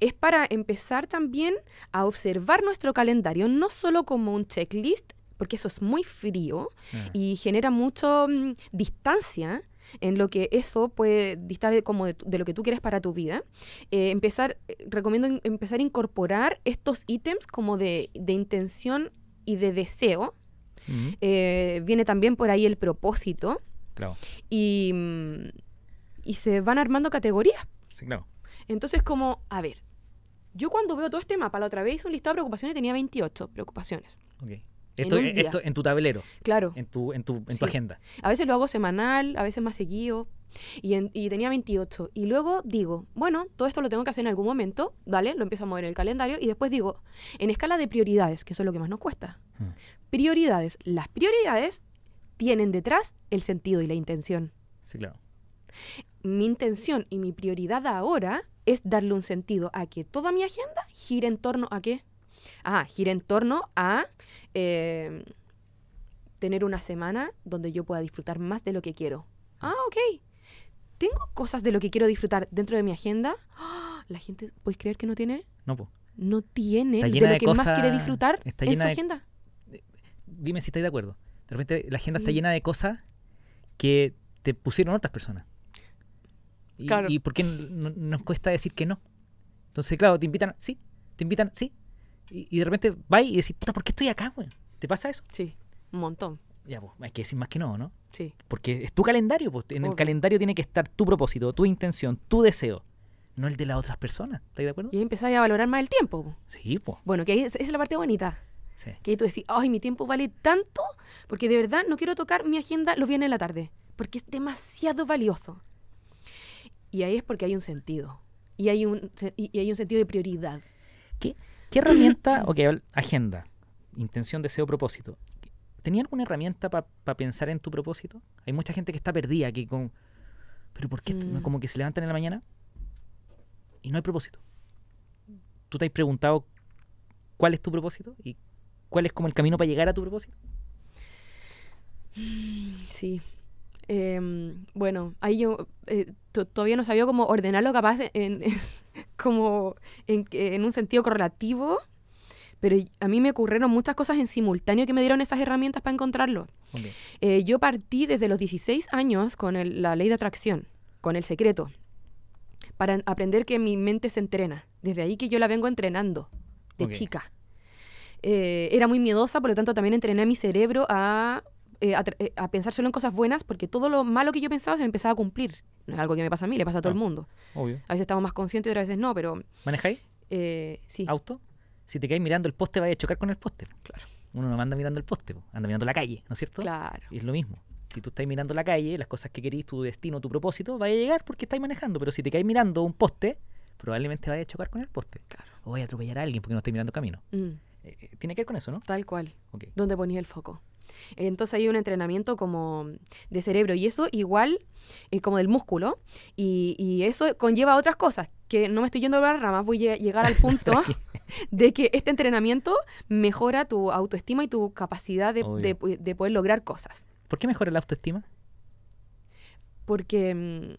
es para empezar también a observar nuestro calendario, no solo como un checklist, porque eso es muy frío ah. y genera mucha mm, distancia en lo que eso puede distar como de, lo que tú quieres para tu vida. Eh, empezar, recomiendo empezar a incorporar estos ítems como de intención y de deseo eh, viene también por ahí el propósito. Claro. Y, y se van armando categorías. Sí, claro. Entonces, como, a ver, yo cuando veo todo este mapa, la otra vez un listado de preocupaciones tenía 28 preocupaciones. Eh, esto en, tu tablero. Claro. En tu, en tu, tu agenda. A veces lo hago semanal, a veces más seguido, y, tenía 28. Y luego digo, bueno, todo esto lo tengo que hacer en algún momento, ¿vale? Lo empiezo a mover en el calendario y después digo, en escala de prioridades, que eso es lo que más nos cuesta. Hmm. Prioridades. Las prioridades tienen detrás el sentido y la intención. Sí, claro. Mi intención y mi prioridad ahora es darle un sentido a que toda mi agenda gire en torno a qué? Ah, gira en torno a em, tener una semana donde yo pueda disfrutar más de lo que quiero. Ah, ok tengo cosas de lo que quiero disfrutar dentro de mi agenda. <gasps> La gente, ¿puedes creer que no tiene? No, po. No tiene de lo que más quiere disfrutar está en su agenda. Dime si estáis de acuerdo. De repente la agenda está mm. llena de cosas que te pusieron otras personas. Y, ¿Y por qué nos cuesta decir que no? Entonces, claro, te invitan, sí, te invitan, sí. Y, y de repente vais y decís, puta, ¿por qué estoy acá, güey? ¿Te pasa eso? Sí, un montón. Ya, pues, hay que decir más que no, ¿no? Sí. Porque es tu calendario, pues. En el calendario tiene que estar tu propósito, tu intención, tu deseo, no el de las otras personas. ¿Estás de acuerdo? Y ahí a valorar más el tiempo. Sí, pues. Bueno, que ahí es, la parte bonita. Sí. Que ahí tú decís, ay, mi tiempo vale tanto, porque de verdad no quiero tocar mi agenda los viernes en la tarde, porque es demasiado valioso. Y ahí es porque hay un sentido. Y hay un, hay un sentido de prioridad. ¿Qué, qué herramienta? ok, agenda, intención, deseo, propósito. ¿tenía alguna herramienta para pensar en tu propósito? Hay mucha gente que está perdida, aquí con... ¿Pero por qué? Mm. Como que se levantan en la mañana y no hay propósito. ¿Tú te has preguntado cuál es tu propósito y cuál es como el camino para llegar a tu propósito? <sighs> Sí. Em, bueno, ahí yo eh, todavía no sabía cómo ordenarlo capaz <laughs> como en, en, un sentido correlativo pero a mí me ocurrieron muchas cosas en simultáneo que me dieron esas herramientas para encontrarlo. Eh, yo partí desde los 16 años con la ley de atracción, con el secreto, para aprender que mi mente se entrena. Desde ahí que yo la vengo entrenando, de chica. Eh, era muy miedosa, por lo tanto también entrené a mi cerebro eh, a, pensar solo en cosas buenas, porque todo lo malo que yo pensaba se me empezaba a cumplir. No es algo que me pasa a mí, le pasa a todo el mundo. Obvio. A veces estamos más conscientes y otras veces no, pero... ¿Manejáis? sí. ¿Auto? si te caes mirando el poste, vaya a chocar con el poste. Claro. Uno no anda mirando el poste, anda mirando la calle, ¿no es cierto? Claro. Y es lo mismo. Si tú estás mirando la calle, las cosas que querís, tu destino, tu propósito, vaya a llegar porque estás manejando. Pero si te caes mirando un poste, probablemente vaya a chocar con el poste. Claro. O voy a atropellar a alguien porque no estoy mirando camino. Mm. Eh, eh, tiene que ver con eso, ¿no? Tal cual. Okay. Donde ponía el foco. Entonces hay un entrenamiento como de cerebro y eso igual eh, como del músculo y, y, eso conlleva otras cosas que no me estoy yendo a las ramas, voy a llegar al <laughs> punto de que este entrenamiento mejora tu autoestima y tu capacidad de, poder lograr cosas. ¿Por qué mejora la autoestima? Porque mm,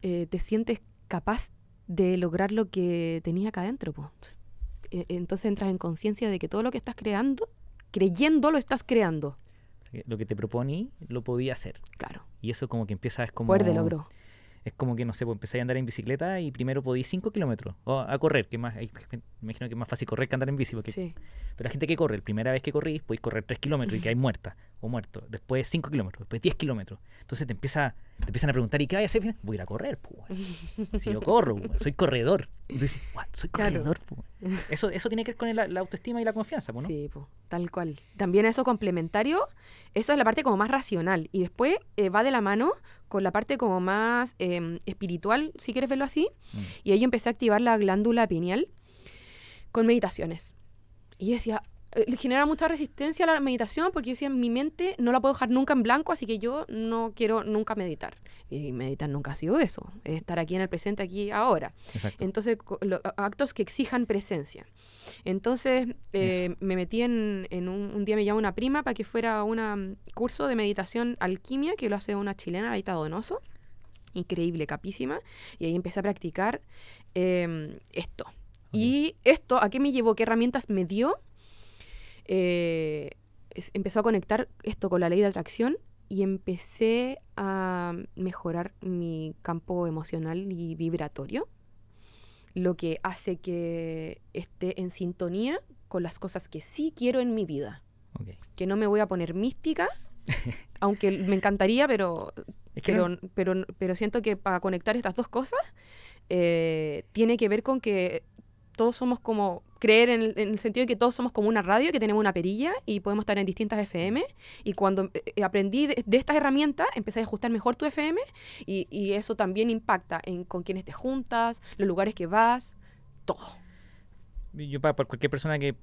eh, te sientes capaz de lograr lo que tenías acá adentro. E, entonces entras en conciencia de que todo lo que estás creando, creyendo lo estás creando. Lo que te proponí, lo podía hacer. Claro. Y eso como que empieza a... como... Poder de logro es como que, no sé, pues empezáis a andar en bicicleta y primero podéis 5 kilómetros. O a correr, que más, me imagino que es más fácil correr que andar en bici. Porque, Pero la gente que corre, la primera vez que corrís, podéis correr 3 kilómetros y que hay muerta o muerto, después 5 kilómetros, después 10 kilómetros. Entonces te, empieza, te empiezan a preguntar, ¿y qué voy a hacer? Voy a ir a correr, pues, <laughs> Si yo corro, soy corredor. Soy corredor, pues, Eso, eso tiene que ver con la, autoestima y la confianza, pues, ¿no? Sí, tal cual. También eso complementario, esa es la parte como más racional. Y después eh, va de la mano con la parte como más em, espiritual, si quieres verlo así. Mm. Y ahí yo empecé a activar la glándula pineal con meditaciones. Y yo decía, genera mucha resistencia a la meditación porque yo decía, mi mente no la puedo dejar nunca en blanco, así que yo no quiero nunca meditar. Y meditar nunca ha sido eso, estar aquí en el presente, aquí ahora. Entonces, los actos que exijan presencia. Entonces, eh, me metí en, un, día me llamó una prima para que fuera a un um, curso de meditación alquimia, que lo hace una chilena, Laita Donoso. Increíble, capísima. Y ahí empecé a practicar em, esto. Y esto, ¿a qué me llevó? ¿Qué herramientas me dio? Eh, empezó a conectar esto con la ley de atracción y empecé a mejorar mi campo emocional y vibratorio, lo que hace que esté en sintonía con las cosas que sí quiero en mi vida. Que no me voy a poner mística, <laughs> aunque me encantaría, pero, pero, siento que para conectar estas dos cosas eh, tiene que ver con que todos somos como creer en, el sentido de que todos somos como una radio, que tenemos una perilla y podemos estar en distintas FM. Y cuando eh, eh, aprendí de, estas herramientas, empecé a ajustar mejor tu FM y, eso también impacta en con quienes te juntas, los lugares que vas, todo. Yo, para cualquier persona que.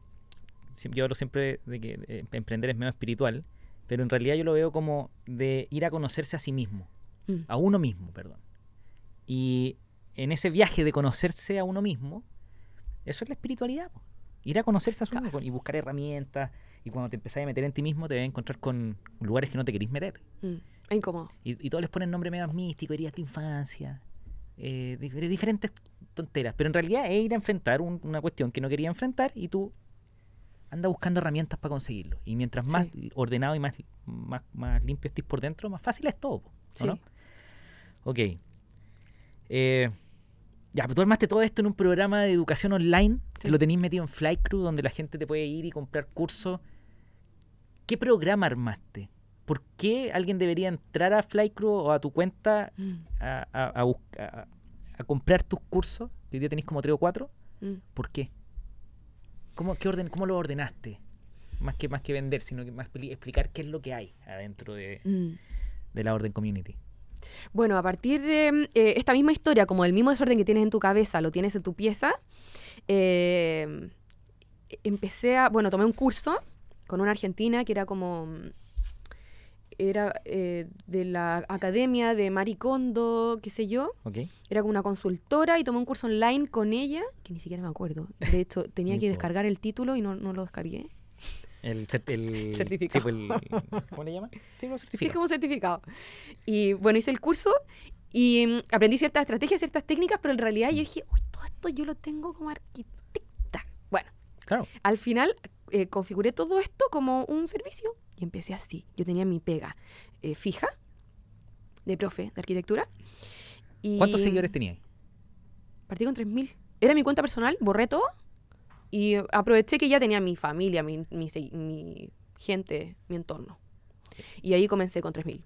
Yo hablo siempre de que eh, emprender es medio espiritual, pero en realidad yo lo veo como de ir a conocerse a sí mismo, mm. a uno mismo, perdón. Y en ese viaje de conocerse a uno mismo, eso es la espiritualidad. Ir a conocerse a su y buscar herramientas. Y cuando te empezás a meter en ti mismo, te vas a encontrar con lugares que no te querís meter. Mm. Incómodo. Y, todos les ponen nombre menos místico, heridas de infancia, eh, diferentes tonteras. Pero en realidad es ir a enfrentar una cuestión que no quería enfrentar y tú andas buscando herramientas para conseguirlo. Y mientras más ordenado y más, más, limpio estés por dentro, más fácil es todo. sí. Ok. Eh, ya, pero tú armaste todo esto en un programa de educación online, que lo tenéis metido en Flycrew, donde la gente te puede ir y comprar cursos. ¿Qué programa armaste? ¿Por qué alguien debería entrar a Flycrew o a tu cuenta mm. a, comprar tus cursos? Que hoy día tenéis como tres o cuatro. Mm. ¿Por qué? ¿Cómo, orden, ¿Cómo lo ordenaste? Más que, más que vender, sino que más explicar qué es lo que hay adentro de mm. la Orden Community. Bueno, a partir de mm, eh, esta misma historia, como el mismo desorden que tienes en tu cabeza, lo tienes en tu pieza, eh, empecé a, bueno, tomé un curso con una argentina que era como mm, era eh, de la academia de Maricondo, qué sé yo. Okay. Era como una consultora y tomé un curso online con ella, que ni siquiera me acuerdo. De hecho, tenía <laughs> que descargar el título y no, no lo descargué. El, certificado. Pues, el, ¿Cómo le llaman? Pues, es como certificado. Y bueno, hice el curso y mm, aprendí ciertas estrategias, ciertas técnicas, pero en realidad yo dije, uy, todo esto yo lo tengo como arquitecta. Bueno, claro. al final eh, configuré todo esto como un servicio y empecé así. Yo tenía mi pega eh, fija de profe de arquitectura. Y ¿Cuántos seguidores tenía? Partí con 3.000. Era mi cuenta personal, borré todo y aproveché que ya tenía mi familia, mi, gente, mi entorno. Y ahí comencé con 3.000.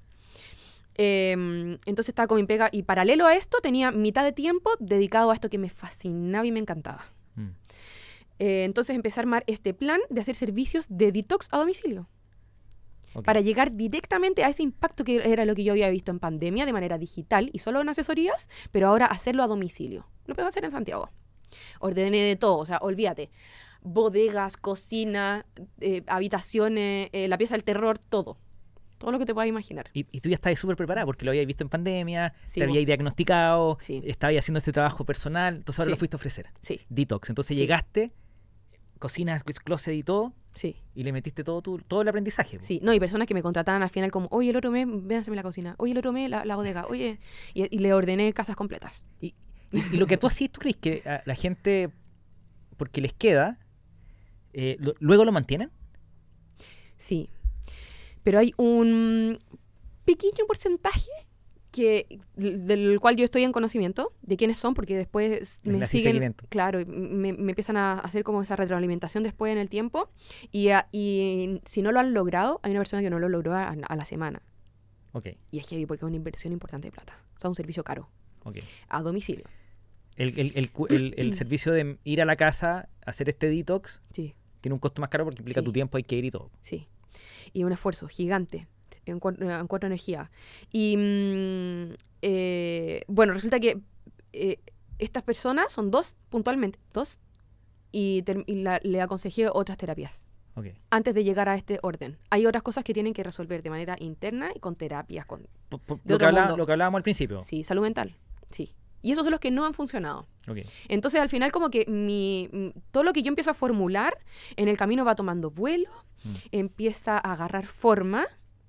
Em, entonces estaba con mi pega y paralelo a esto tenía mitad de tiempo dedicado a esto que me fascinaba y me encantaba. Mm. Eh, entonces empecé a armar este plan de hacer servicios de detox a domicilio. Para llegar directamente a ese impacto que era lo que yo había visto en pandemia de manera digital y solo en asesorías, pero ahora hacerlo a domicilio. Lo puedo hacer en Santiago ordené de todo, o sea, olvídate. Bodegas, cocina, eh, habitaciones, eh, la pieza del terror, todo. Todo lo que te puedas imaginar. Y, y tú ya estabas súper preparada porque lo habías visto en pandemia, te habías diagnosticado, estabas haciendo este trabajo personal, entonces ahora lo fuiste a ofrecer. Sí. Detox. Entonces llegaste, cocinas, closet y todo. Sí. Y le metiste todo todo el aprendizaje. Sí, no, y personas que me contrataban al final como, oye, el otro mes, ven a la cocina, oye, el otro mes, la, bodega, oye, y, y, le ordené casas completas. Y, y, lo que tú haces, ¿tú crees que la gente, porque les queda, eh, luego lo mantienen? Sí. Pero hay un pequeño porcentaje que del cual yo estoy en conocimiento de quiénes son porque después me siguen claro me, empiezan a hacer como esa retroalimentación después en el tiempo y, si no lo han logrado hay una persona que no lo logró a, la semana okay. y es heavy porque es una inversión importante de plata o sea un servicio caro okay. a domicilio el, el, el, <clears throat> servicio de ir a la casa, hacer este detox, tiene un costo más caro porque implica tu tiempo, hay que ir y todo. Sí. Y un esfuerzo gigante en, eh, cuanto a energía. Y mm, eh, bueno, resulta que eh, estas personas son dos, puntualmente, dos, y, le aconsejé otras terapias. Antes de llegar a este orden. Hay otras cosas que tienen que resolver de manera interna y con terapias. Con, lo, que hablábamos al principio. Sí, salud mental. Sí. Y esos son los que no han funcionado. Entonces al final como que mi, todo lo que yo empiezo a formular en el camino va tomando vuelo, mm. empieza a agarrar forma.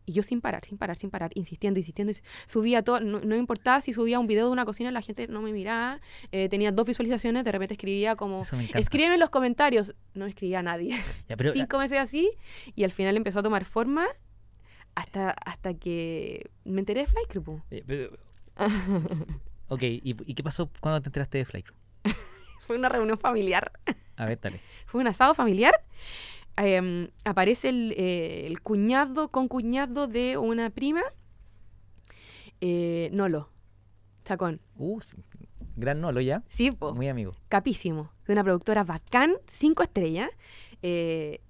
Y yo sin parar, sin parar, sin parar, insistiendo, insistiendo. Subía todo, no, me importaba si subía un video de una cocina, la gente no me miraba. Eh, tenía dos visualizaciones, de repente escribía como, escríbeme en los comentarios. No escribía a nadie. <laughs> Cinco ah, meses así y al final empezó a tomar forma hasta, hasta que me enteré de Fly <laughs> Ok, ¿y, qué pasó cuando te enteraste de Flycrew? <laughs> Fue una reunión familiar. A ver, dale. <laughs> Fue un asado familiar. Em, aparece el, eh, cuñado con cuñado de una prima. Eh, Nolo. Chacón. Uh, gran Nolo ya. Sí, Muy amigo. Capísimo. De una productora bacán, cinco estrellas. Eh,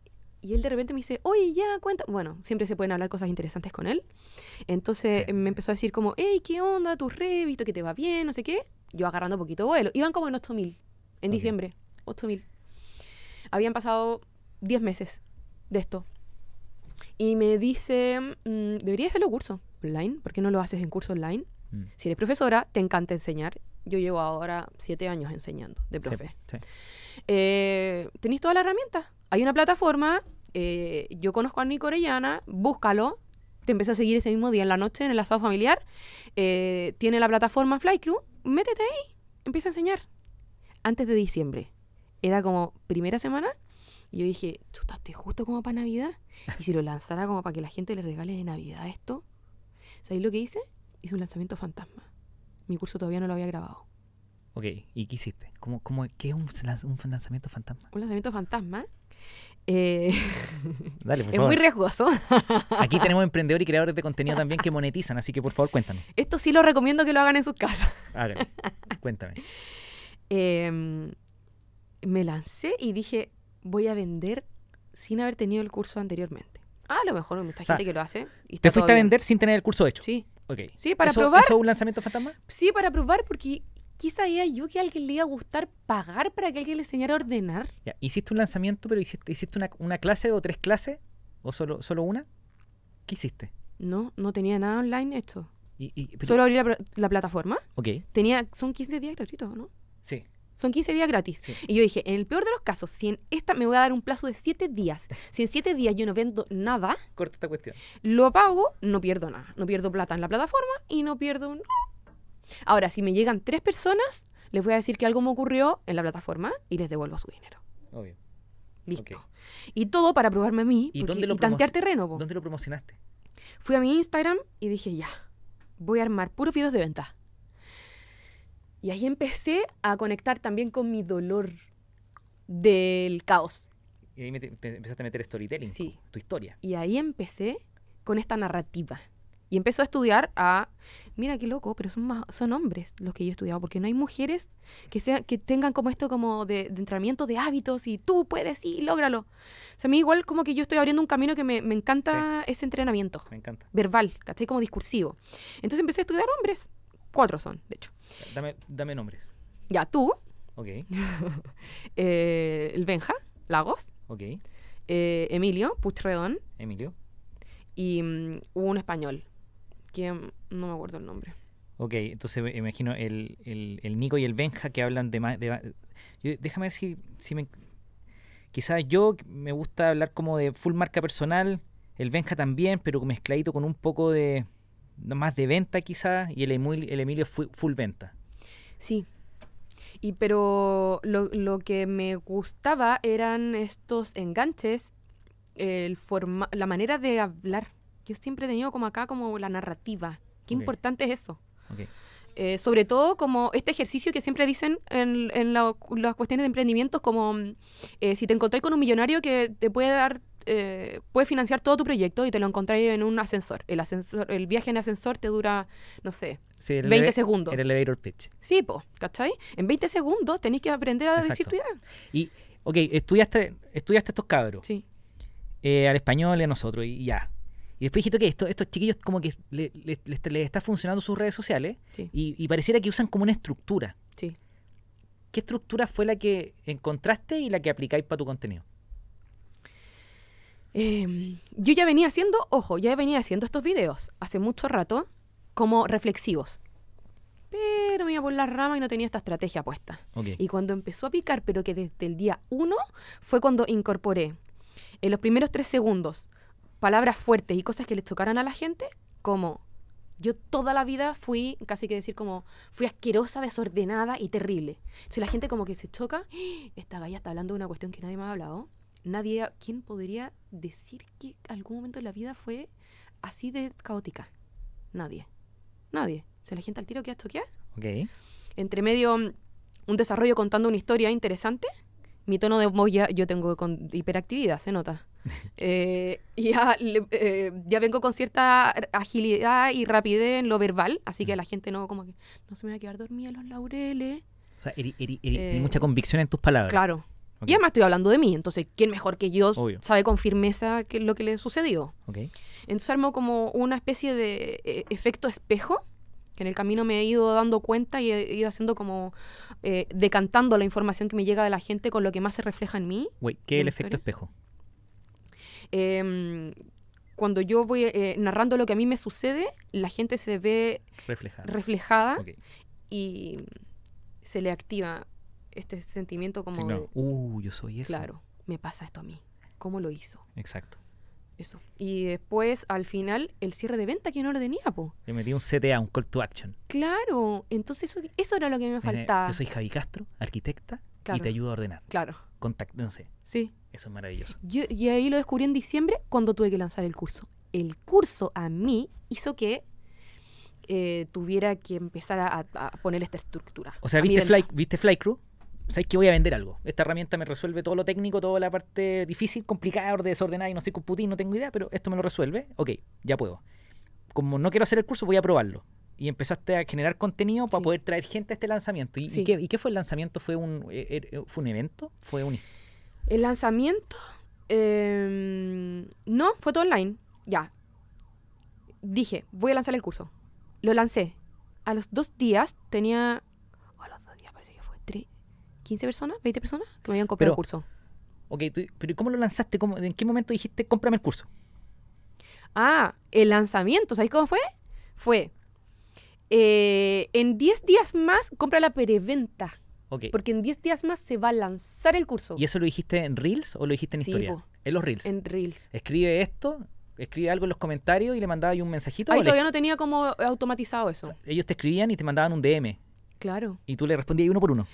y él de repente me dice, oye, ya, cuenta. Bueno, siempre se pueden hablar cosas interesantes con él. Entonces me empezó a decir como, hey, ¿qué onda? tu redes? ¿Visto que te va bien? No sé qué. Yo agarrando poquito vuelo. Iban como en 8.000, en diciembre. 8.000. Habían pasado 10 meses de esto. Y me dice, mm, debería hacerlo curso online. ¿Por qué no lo haces en curso online? Mm. Si eres profesora, te encanta enseñar. Yo llevo ahora 7 años enseñando de profe. Eh, Tenéis todas las herramientas. Hay una plataforma eh, yo conozco a Nico Orellana, búscalo, te empezó a seguir ese mismo día en la noche en el asado familiar, eh, tiene la plataforma Flycrew, métete ahí, empieza a enseñar. Antes de diciembre, era como primera semana, y yo dije, chuta, estoy justo como para Navidad, y si lo lanzara como para que la gente le regale de Navidad esto, ¿sabéis lo que hice? Hice un lanzamiento fantasma. Mi curso todavía no lo había grabado. Ok, ¿y qué hiciste? ¿Cómo, qué es un, un lanzamiento fantasma? Un lanzamiento fantasma eh, Dale, <laughs> es muy riesgoso. <laughs> Aquí tenemos emprendedores y creadores de contenido también que monetizan, así que por favor cuéntame. Esto sí lo recomiendo que lo hagan en sus casas. ver, <laughs> cuéntame. Em, me lancé y dije, voy a vender sin haber tenido el curso anteriormente. Ah, a lo mejor hay mucha gente que lo hace. ¿Te fuiste a vender sin tener el curso hecho? Sí. Okay. Sí, para probar. ¿Eso un lanzamiento fantasma? Sí, para probar porque quizá que a alguien le iba a gustar pagar para que alguien le enseñara a ordenar. Ya, hiciste un lanzamiento, pero hiciste, hiciste una, una, clase o tres clases, o solo, solo una. ¿Qué hiciste? No, no tenía nada online esto. Solo abrí la, plataforma. Ok. Tenía, son 15 días gratuitos, ¿no? Sí. Son 15 días gratis. Y yo dije, en el peor de los casos, si en esta me voy a dar un plazo de 7 días, si en 7 días yo no vendo nada, corta esta cuestión. Lo apago, no pierdo nada. No pierdo plata en la plataforma y no pierdo un Ahora, si me llegan tres personas, les voy a decir que algo me ocurrió en la plataforma y les devuelvo su dinero. Obvio. Listo. Y todo para probarme a mí ¿Y, terreno. ¿Dónde lo promocionaste? Fui a mi Instagram y dije, ya, voy a armar puros videos de venta. Y ahí empecé a conectar también con mi dolor del caos. Y ahí empezaste a meter storytelling, tu historia. Y ahí empecé con esta narrativa y empezó a estudiar a, mira qué loco, pero son, más, son hombres los que yo he estudiado, porque no hay mujeres que, sea, que tengan como esto como de, entrenamiento de hábitos y tú puedes, sí, lógralo. O sea, a mí igual como que yo estoy abriendo un camino que me, encanta ese entrenamiento. Me encanta. Verbal, casi Como discursivo. Entonces empecé a estudiar hombres. Cuatro son, de hecho. Dame, dame nombres. Ya, tú. Ok. <laughs> Eh, el Benja, Lagos. Ok. Eh, Emilio, Puchredón. Emilio. Y mm, un español que no me acuerdo el nombre. Ok, entonces me imagino el, el, el Nico y el Benja que hablan de... más déjame ver si, si me... Quizás yo me gusta hablar como de full marca personal, el Benja también, pero mezcladito con un poco de... Más de venta quizás, y el, el Emilio full, full venta. Sí, y pero lo, que me gustaba eran estos enganches, el forma, la manera de hablar. Yo siempre he tenido como acá como la narrativa. Qué importante es eso. Eh, sobre todo como este ejercicio que siempre dicen en, las cuestiones de emprendimientos, como eh, si te encontrás con un millonario que te puede dar, eh, puede financiar todo tu proyecto y te lo encontráis en un ascensor. El ascensor, el viaje en ascensor te dura, no sé, 20 segundos. El elevator pitch. Sí, po, ¿cachai? En 20 segundos tenés que aprender a decir tu idea. Y, ok, estudiaste, estudiaste estos cabros. Sí. al español y a nosotros, y ya. Y después dijiste que esto, estos chiquillos como que les le, está funcionando sus redes sociales y, pareciera que usan como una estructura. ¿Qué estructura fue la que encontraste y la que aplicáis para tu contenido? Em, yo ya venía haciendo, ojo, ya venía haciendo estos videos hace mucho rato como reflexivos. Pero me iba por la rama y no tenía esta estrategia puesta. Y cuando empezó a picar, pero que desde el día uno, fue cuando incorporé en los primeros tres segundos palabras fuertes y cosas que les tocaran a la gente, como yo toda la vida fui, casi que decir como, fui asquerosa, desordenada y terrible. Si la gente como que se choca, <gasps> esta galla está hablando de una cuestión que nadie me ha hablado. Nadie, ¿quién podría decir que algún momento de la vida fue así de caótica? Nadie. Nadie. Si la gente al tiro que esto qué? Ok. Entre medio, mm, un desarrollo contando una historia interesante. Mi tono de voz yo tengo con hiperactividad, se nota. Eh, <laughs> ya, eh, ya vengo con cierta agilidad y rapidez en lo verbal, así que mm. la gente no como que no se me va a quedar dormida los laureles. O sea, hay eh, mucha convicción en tus palabras. Claro. Y además estoy hablando de mí, entonces, ¿quién mejor que yo sabe con firmeza qué, lo que le sucedió? Entonces armo como una especie de efecto espejo, que en el camino me he ido dando cuenta y he ido haciendo como decantando la información que me llega de la gente con lo que más se refleja en mí. ¿Qué es el efecto espejo? Em, cuando yo voy eh, narrando lo que a mí me sucede, la gente se ve reflejada, y se le activa este sentimiento como... uh, yo soy eso. Claro, me pasa esto a mí. ¿Cómo lo hizo? Exacto. Eso. Y después, al final, el cierre de venta que no lo tenía, Le metí un CTA, un call to action. Claro. Entonces, eso, era lo que me faltaba. Yo soy Javi Castro, arquitecta, y te ayudo a ordenar. Claro. Contacto, no sé. Sí. Eso es maravilloso. y ahí lo descubrí en diciembre cuando tuve que lanzar el curso. El curso a mí hizo que eh, tuviera que empezar a, poner esta estructura. O sea, ¿viste Fly, ¿viste Fly Crew? ¿Sabes que voy a vender algo? Esta herramienta me resuelve todo lo técnico, toda la parte difícil, complicada, desordenada y no sé computín, no tengo idea, pero esto me lo resuelve. Ok, ya puedo. Como no quiero hacer el curso, voy a probarlo. Y empezaste a generar contenido para poder traer gente a este lanzamiento. ¿Y, qué, fue el lanzamiento? ¿Fue un, eh, er, eh, ¿Fue un evento? ¿Fue un el lanzamiento, em, no, fue todo online, ya. Dije, voy a lanzar el curso. Lo lancé. A los dos días tenía, a los dos días parece que fue, 15 personas, 20 personas que me habían comprado el curso. Ok, pero pero ¿cómo lo lanzaste? ¿En qué momento dijiste, cómprame el curso? Ah, el lanzamiento, ¿sabes cómo fue? Fue, eh, en 10 días más compra la preventa. Porque en 10 días más se va a lanzar el curso. ¿Y eso lo dijiste en Reels o lo dijiste en sí, historia? En los Reels. En Reels. Escribe esto, escribe algo en los comentarios y le mandaba ahí un mensajito. Ahí todavía no tenía como automatizado eso. ellos te escribían y te mandaban un DM. Claro. Y tú le respondías uno por uno.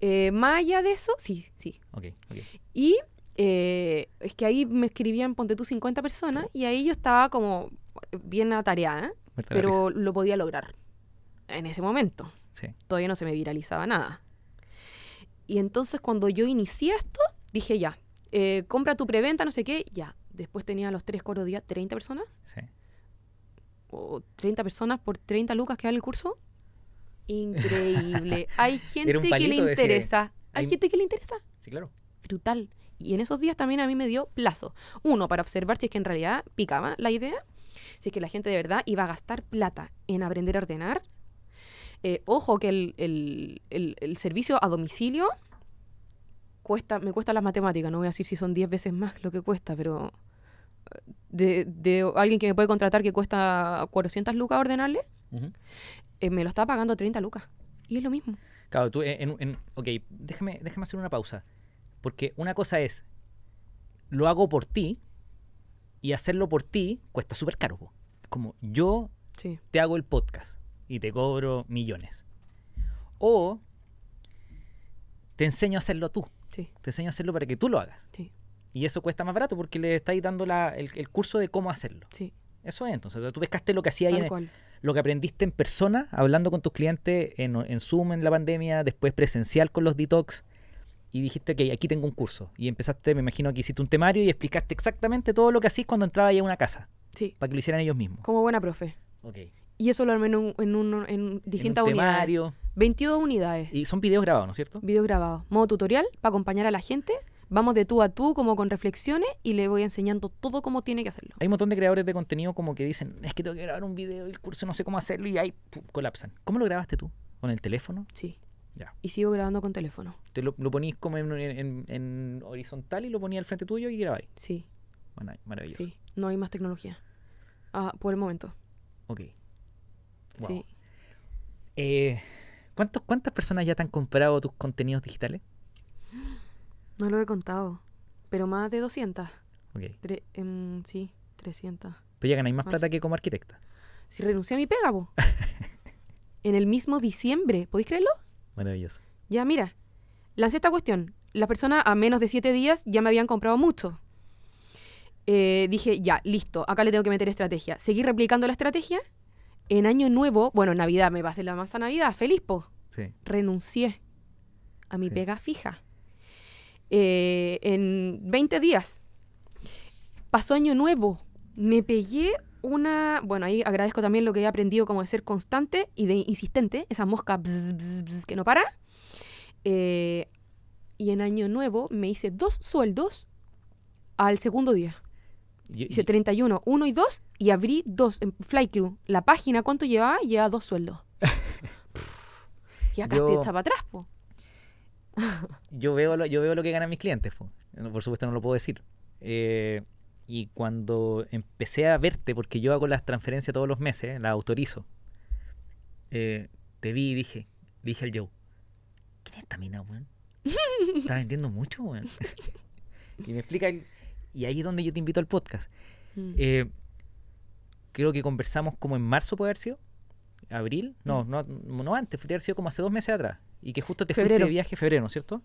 Eh, más allá de eso, sí, sí. Ok, ok. Y eh, es que ahí me escribían, ponte tú, 50 personas y ahí yo estaba como bien atareada, pero lo podía lograr en ese momento. Sí. Todavía no se me viralizaba nada. Y entonces cuando yo inicié esto, dije ya, eh, compra tu preventa, no sé qué, ya. Después tenía los tres coros días 30 personas. Sí. O 30 personas por 30 lucas que da el curso. Increíble. <laughs> Hay gente que le interesa. Hay, Hay gente que le interesa. Sí, claro. Brutal. Y en esos días también a mí me dio plazo. Uno, para observar si es que en realidad picaba la idea, si es que la gente de verdad iba a gastar plata en aprender a ordenar, eh, ojo que el, servicio a domicilio cuesta, me cuesta las matemáticas, no voy a decir si son 10 veces más lo que cuesta, pero eh, de, alguien que me puede contratar que cuesta 400 lucas ordenarle, eh, me lo está pagando 30 lucas. Y es lo mismo. Claro, tú en, en, ok, déjame, déjame hacer una pausa. Porque una cosa es, lo hago por ti y hacerlo por ti cuesta súper caro. Como yo te hago el podcast y te cobro millones. O te enseño a hacerlo tú. Sí. Te enseño a hacerlo para que tú lo hagas. Sí. Y eso cuesta más barato porque le estáis dando el, curso de cómo hacerlo. Sí. Eso es, entonces. tú pescaste lo que hacía ahí, en, lo que aprendiste en persona, hablando con tus clientes en, Zoom en la pandemia, después presencial con los detox, y dijiste que aquí tengo un curso. Y empezaste, me imagino que hiciste un temario y explicaste exactamente todo lo que hacías cuando entrabas a una casa. Sí. Para que lo hicieran ellos mismos. Como buena profe. Ok. Y eso lo armé en, en, un, en distintas un unidades. 22 unidades. Y son videos grabados, ¿no es cierto? Videos grabados. Modo tutorial para acompañar a la gente. Vamos de tú a tú, como con reflexiones, y le voy enseñando todo cómo tiene que hacerlo. Hay un montón de creadores de contenido como que dicen, es que tengo que grabar un video, el curso no sé cómo hacerlo, y ahí colapsan. ¿Cómo lo grabaste tú? ¿Con el teléfono? Sí. Ya. Y sigo grabando con teléfono. Te lo, ponís como en, horizontal y lo ponía al frente tuyo y grabáis. Sí. Bueno, maravilloso. Sí, no hay más tecnología. Ah, por el momento. Ok. Eh, ¿cuántos, ¿Cuántas personas ya te han comprado tus contenidos digitales? No lo he contado, pero más de 200. Em, sí, 300. Pero ya ganáis más, más, plata que como arquitecta. Si renuncié a mi pega, <laughs> en el mismo diciembre, ¿podéis creerlo? Maravilloso. Ya, mira, lancé esta cuestión. Las personas a menos de 7 días ya me habían comprado mucho. Eh, dije, ya, listo, acá le tengo que meter estrategia. Seguí replicando la estrategia en Año Nuevo, bueno, Navidad, me va a la masa Navidad, feliz, po. Renuncié a mi pega fija. Eh, en 20 días. Pasó Año Nuevo. Me pegué una. Bueno, ahí agradezco también lo que he aprendido como de ser constante y de insistente, esa mosca que no para. Eh, y en Año Nuevo me hice dos sueldos al segundo día. Dice 31, 1 y 2 y abrí 2 en em, Flycrew. La página, ¿cuánto llevaba? Llevaba dos sueldos. y acá estoy hecha atrás, po. <laughs> yo, veo lo, yo veo lo que ganan mis clientes, po. por supuesto no lo puedo decir. Eh, y cuando empecé a verte, porque yo hago las transferencias todos los meses, las autorizo, eh, te vi y dije, dije al Joe, ¿quién es mina, weón? <laughs> Está vendiendo mucho, weón. <laughs> y me explica el y ahí es donde yo te invito al podcast. Mm. Eh, creo que conversamos como en marzo, puede haber sido. ¿Abril? No, mm. no, no antes, puede haber sido como hace dos meses atrás. Y que justo te febrero. fuiste de viaje en febrero, cierto?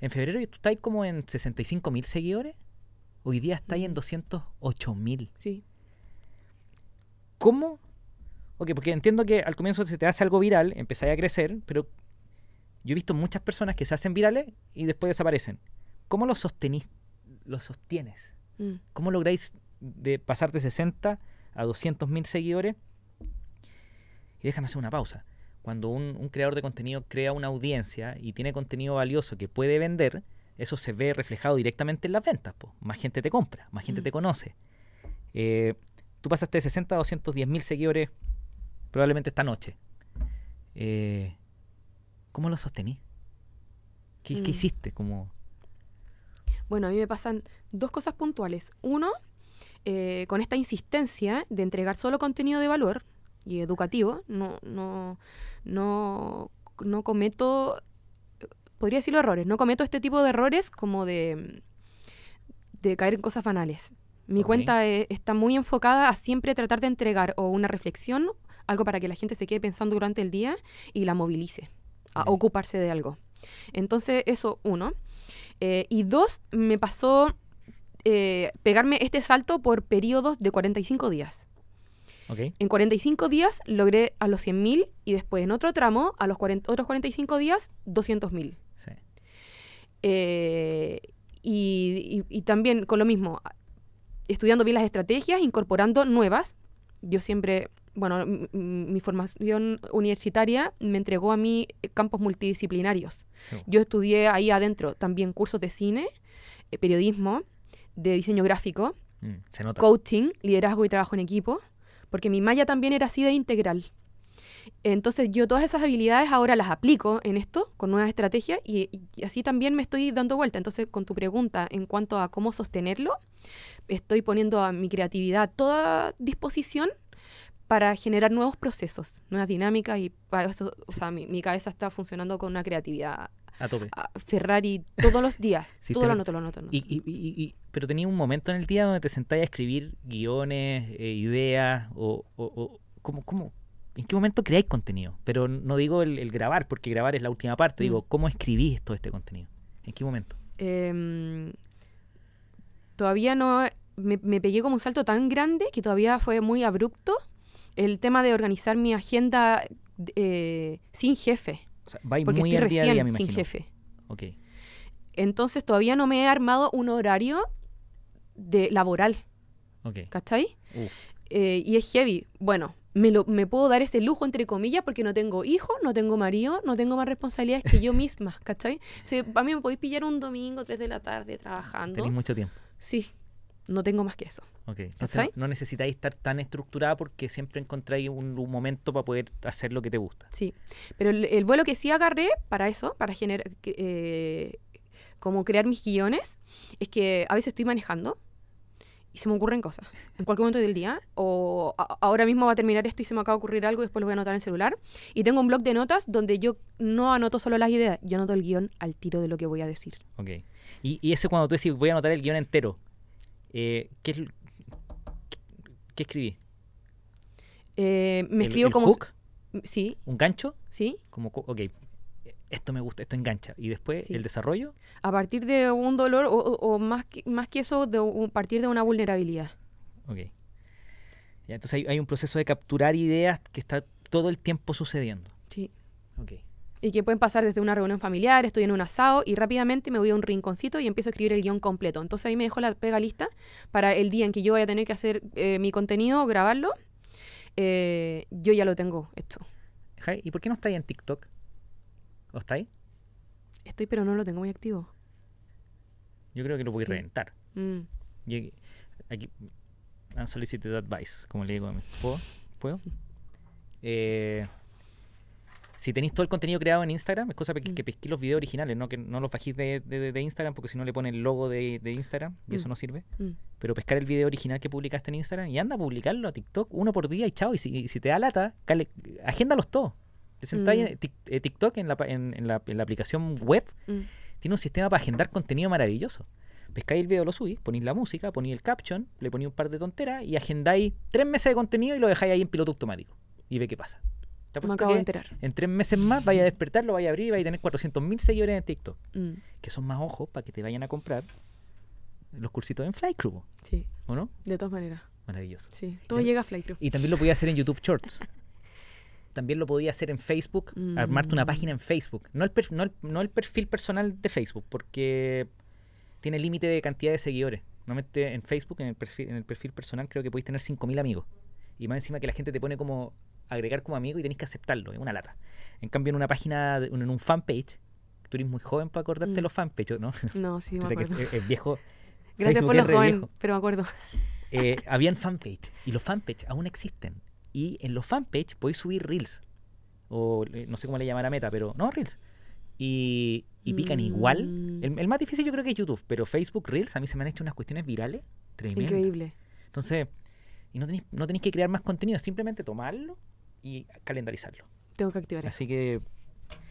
En febrero y tú estás como en 65 mil seguidores. Hoy día estáis en 208 mm. mil. Sí. ¿Cómo? Ok, porque entiendo que al comienzo se te hace algo viral, empezáis a crecer, pero yo he visto muchas personas que se hacen virales y después desaparecen. ¿Cómo lo sosteniste? lo sostienes? Mm. ¿Cómo lográis de pasar de 60 a 200 mil seguidores? Y déjame hacer una pausa. Cuando un, creador de contenido crea una audiencia y tiene contenido valioso que puede vender, eso se ve reflejado directamente en las ventas. Más gente te compra, más gente mm. te conoce. Eh, tú pasaste de 60 a 210 mil seguidores probablemente esta noche. Eh, ¿Cómo lo sostení? ¿Qué, mm. hiciste? Como, bueno, a mí me pasan dos cosas puntuales. Uno, eh, con esta insistencia de entregar solo contenido de valor y educativo, no, no, no, no cometo, podría decirlo errores, no cometo este tipo de errores como de, de caer en cosas banales. Mi cuenta eh, está muy enfocada a siempre tratar de entregar o una reflexión, algo para que la gente se quede pensando durante el día y la movilice a ocuparse de algo. Entonces, eso uno. Eh, y dos, me pasó eh, pegarme este salto por periodos de 45 días. En 45 días logré a los 100.000 y después en otro tramo, a los otros 45 días, 200.000. Sí. Eh, y, y, también con lo mismo, estudiando bien las estrategias, incorporando nuevas. Yo siempre bueno, mi formación universitaria me entregó a mí eh, campos multidisciplinarios. Yo estudié ahí adentro también cursos de cine, eh, periodismo, de diseño gráfico, mm, coaching, liderazgo y trabajo en equipo, porque mi malla también era así de integral. Entonces yo todas esas habilidades ahora las aplico en esto con nuevas estrategias y, y, así también me estoy dando vuelta. Entonces con tu pregunta en cuanto a cómo sostenerlo, estoy poniendo a mi creatividad toda disposición para generar nuevos procesos, nuevas dinámicas y para eso, o sea, mi, cabeza está funcionando con una creatividad a tope. Ferrari todos los días. <laughs> todo lo noto, lo noto. Y, y, y, pero tenía un momento en el día donde te sentáis a escribir guiones, eh, ideas, o, o, o ¿cómo, cómo, ¿en qué momento creáis contenido? Pero no digo el, grabar, porque grabar es la última parte. Digo, mm. ¿cómo escribís todo este contenido? ¿En qué momento? Em, todavía no... Me, me pegué como un salto tan grande que todavía fue muy abrupto el tema de organizar mi agenda eh, sin jefe. O sea, va muy estoy recién sin jefe. Ok. Entonces todavía no me he armado un horario de laboral. Okay. ¿Cachai? Eh, y es heavy. Bueno, me, lo, me puedo dar ese lujo, entre comillas, porque no tengo hijo, no tengo marido, no tengo más responsabilidades que yo <laughs> misma, ¿cachai? a mí me podéis pillar un domingo, 3 de la tarde, trabajando. Tenéis mucho tiempo. Sí, no tengo más que eso. Ok, entonces no necesitáis estar tan estructurada porque siempre encontráis un, momento para poder hacer lo que te gusta. Sí, pero el, vuelo que sí agarré para eso, para generar, eh, como crear mis guiones, es que a veces estoy manejando y se me ocurren cosas en cualquier momento del día o ahora mismo va a terminar esto y se me acaba de ocurrir algo y después lo voy a anotar en el celular y tengo un blog de notas donde yo no anoto solo las ideas yo anoto el guión al tiro de lo que voy a decir ok y, y eso cuando tú decís voy a anotar el guión entero eh, ¿qué, ¿Qué escribí? Eh, me ¿El, escribo el como. Hook? Sí. ¿Un gancho? Sí. Como, ok, esto me gusta, esto engancha. Y después el desarrollo. A partir de un dolor, o, más, que, más que eso, de partir de una vulnerabilidad. Ok. entonces hay, hay, un proceso de capturar ideas que está todo el tiempo sucediendo. Sí. Ok y que pueden pasar desde una reunión familiar, estoy en un asado y rápidamente me voy a un rinconcito y empiezo a escribir el guión completo. Entonces ahí me dejo la pega lista para el día en que yo voy a tener que hacer eh, mi contenido, grabarlo. Eh, yo ya lo tengo esto. ¿y por qué no estáis en TikTok? ¿O ahí? Estoy, pero no lo tengo muy activo. Yo creo que lo voy a reventar. Mm. aquí, han solicitado advice, como le digo a mí. ¿Puedo? ¿Puedo? Eh, <laughs> Si tenéis todo el contenido creado en Instagram, es cosa que, mm. los videos originales, ¿no? Que no los bajéis de, Instagram porque si no le ponen el logo de, Instagram y eso mm. no sirve. Mm. Pero pescar el video original que publicaste en Instagram y anda a publicarlo a TikTok uno por día y chao. Y si, te da lata, agéndalos todos. Te mm. eh, TikTok en la, en la, aplicación web. Tiene un sistema para agendar contenido maravilloso pescáis el video, lo subís, ponéis la música, ponéis el caption, le ponéis un par de tonteras y agendáis tres meses de contenido y lo dejáis ahí en piloto automático. Y ve qué pasa acabo de enterar. En tres meses más vaya a despertarlo, vaya a abrir, y vaya a tener 400.000 seguidores en TikTok. Mm. Que son más ojos para que te vayan a comprar los cursitos en Flycrew. Sí. ¿O no? De todas maneras. Maravilloso. Sí, todo llega a Flycrew. Y también lo podía hacer en YouTube Shorts. <laughs> también lo podía hacer en Facebook, mm. armarte una página en Facebook. No el, perfil, no, el, perfil personal de Facebook, porque tiene límite de cantidad de seguidores. Normalmente en Facebook, en el perfil, en el perfil personal, creo que podéis tener 5.000 amigos. Y más encima que la gente te pone como agregar como amigo y tenés que aceptarlo, es una lata. En cambio, en una página, en un fanpage, tú eres muy joven para acordarte mm. los fanpages, ¿no? <laughs> No, sí, me acuerdo. Es, viejo. <laughs> Gracias por lo joven, pero me acuerdo. <laughs> Eh, habían fanpage y los fanpage aún existen. Y en los fanpage podéis subir reels. O eh, no sé cómo le a meta, pero no, reels. Y, pican igual. Mm. El, más difícil yo creo que es YouTube, pero Facebook Reels a mí se me han hecho unas cuestiones virales Increíble. Entonces, y no tenéis no que crear más contenido, simplemente tomarlo y calendarizarlo. Tengo que activar. Así que...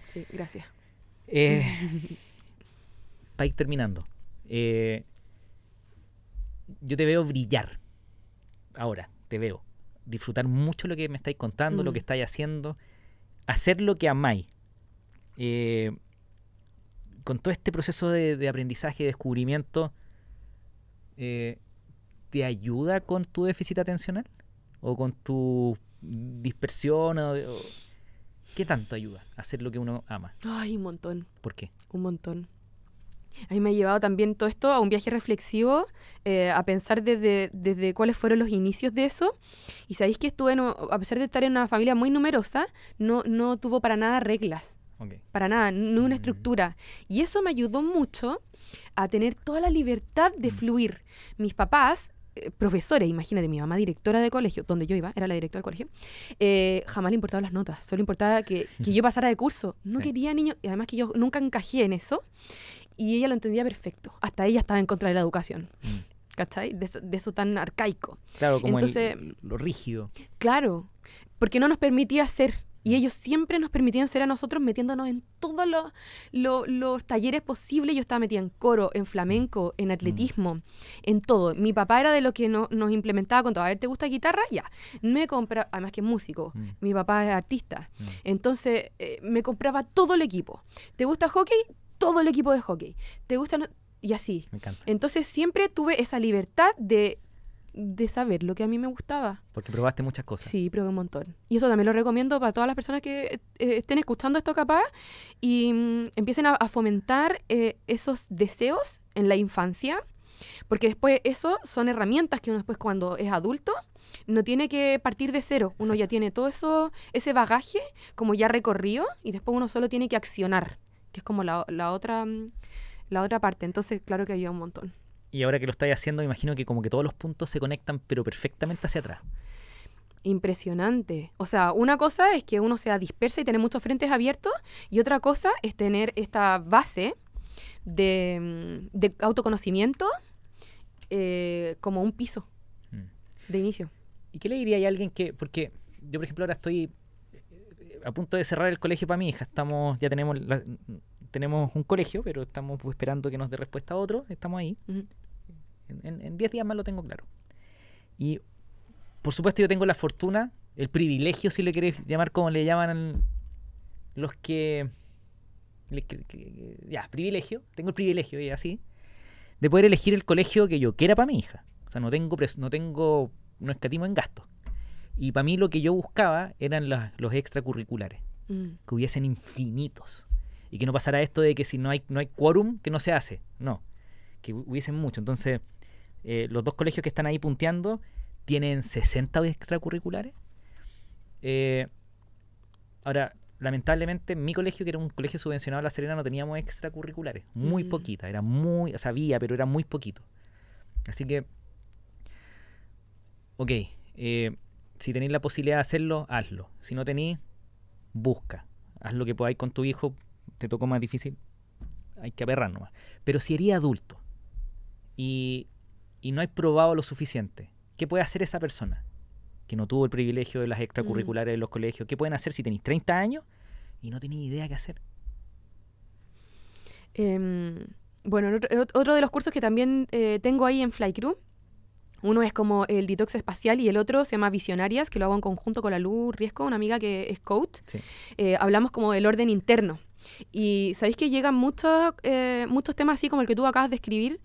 Sí, gracias. Eh, <laughs> para ir terminando, eh, yo te veo brillar. Ahora, te veo. Disfrutar mucho lo que me estáis contando, lo mm. que estáis haciendo. Hacer lo que amáis. Eh, con todo este proceso de, aprendizaje y descubrimiento, ¿te ayuda con tu déficit atencional? ¿O con tu dispersión? O, ¿Qué tanto ayuda a hacer lo que uno ama? Ay, un montón. ¿Por qué? Un montón. A mí me ha llevado también todo esto a un viaje reflexivo, eh, a pensar desde, desde, cuáles fueron los inicios de eso. Y sabéis que estuve, a pesar de estar en una familia muy numerosa, no, no tuvo para nada reglas. Para nada, no una mm. estructura. Y eso me ayudó mucho a tener toda la libertad de mm. fluir. Mis papás eh, profesores, imagínate, mi mamá directora de colegio, donde yo iba, era la directora del colegio, eh, jamás le importaban las notas, solo importaba que, que yo pasara de curso. No quería niños, y además que yo nunca encajé en eso, y ella lo entendía perfecto. Hasta ella estaba en contra de la educación. Mm. ¿Cachai? De, eso tan arcaico. Claro, como lo rígido. Claro, porque no nos permitía ser y ellos siempre nos permitían ser a nosotros metiéndonos en todos los, los, talleres posibles. Yo estaba metida en coro, en flamenco, en mm. atletismo, en todo. Mi papá era de lo que no, nos implementaba con todo. A ver, ¿te gusta guitarra? Ya. Me compraba, además que es músico. Mm. Mi papá es artista. Mm. Entonces eh, me compraba todo el equipo. ¿Te gusta hockey? Todo el equipo de hockey. ¿Te gusta? Y así. Me encanta. Entonces siempre tuve esa libertad de de saber lo que a mí me gustaba. Porque probaste muchas cosas. Sí, probé un montón. Y eso también lo recomiendo para todas las personas que eh, eh, estén escuchando esto capaz y mm, empiecen a, fomentar eh, esos deseos en la infancia. Porque después eso son herramientas que uno después cuando es adulto no tiene que partir de cero. Uno ya tiene todo eso, ese bagaje como ya recorrido y después uno solo tiene que accionar, que es como la, otra, mm, la otra parte. Entonces, claro que ayuda un montón. Y ahora que lo estáis haciendo, me imagino que como que todos los puntos se conectan, pero perfectamente hacia atrás. Impresionante. O sea, una cosa es que uno sea dispersa y tener muchos frentes abiertos, y otra cosa es tener esta base de, mm, autoconocimiento eh, como un piso mm. de inicio. ¿Y qué le diría a alguien que, porque yo por ejemplo ahora estoy eh, eh, a punto de cerrar el colegio para mi hija, estamos, ya tenemos tenemos un colegio, pero estamos esperando que nos dé respuesta a otro, estamos ahí. En 10 días más lo tengo claro. Y por supuesto yo tengo la fortuna, el privilegio, si le queréis llamar como le llaman los que... ya, privilegio, tengo el privilegio y así, de poder elegir el colegio que yo quiera para mi hija. O sea, no tengo, no tengo, no escatimo en gastos. Y para mí lo que yo buscaba eran los extracurriculares, mm. que hubiesen infinitos. Y que no pasara esto de que si no hay, no hay quórum, que no se hace. No, que hubiesen mucho. Entonces, eh, los dos colegios que están ahí punteando tienen 60 extracurriculares. Eh, ahora, lamentablemente, mi colegio, que era un colegio subvencionado a La Serena, no teníamos extracurriculares. Muy mm. poquita, era muy, Sabía, pero era muy poquito. Así que, ok, eh, si tenéis la posibilidad de hacerlo, hazlo. Si no tenéis, busca. Haz lo que podáis con tu hijo, te tocó más difícil, hay que aperrar nomás. Pero si eres adulto y y no hay probado lo suficiente. ¿Qué puede hacer esa persona que no tuvo el privilegio de las extracurriculares de los colegios? ¿Qué pueden hacer si tenéis 30 años y no tenéis idea qué hacer? Em, bueno, otro de los cursos que también eh, tengo ahí en Crew. uno es como el detox espacial y el otro se llama Visionarias, que lo hago en conjunto con la Luz Riesco, una amiga que es coach. Eh, hablamos como del orden interno. Y sabéis que llegan muchos, eh, muchos temas así como el que tú acabas de escribir,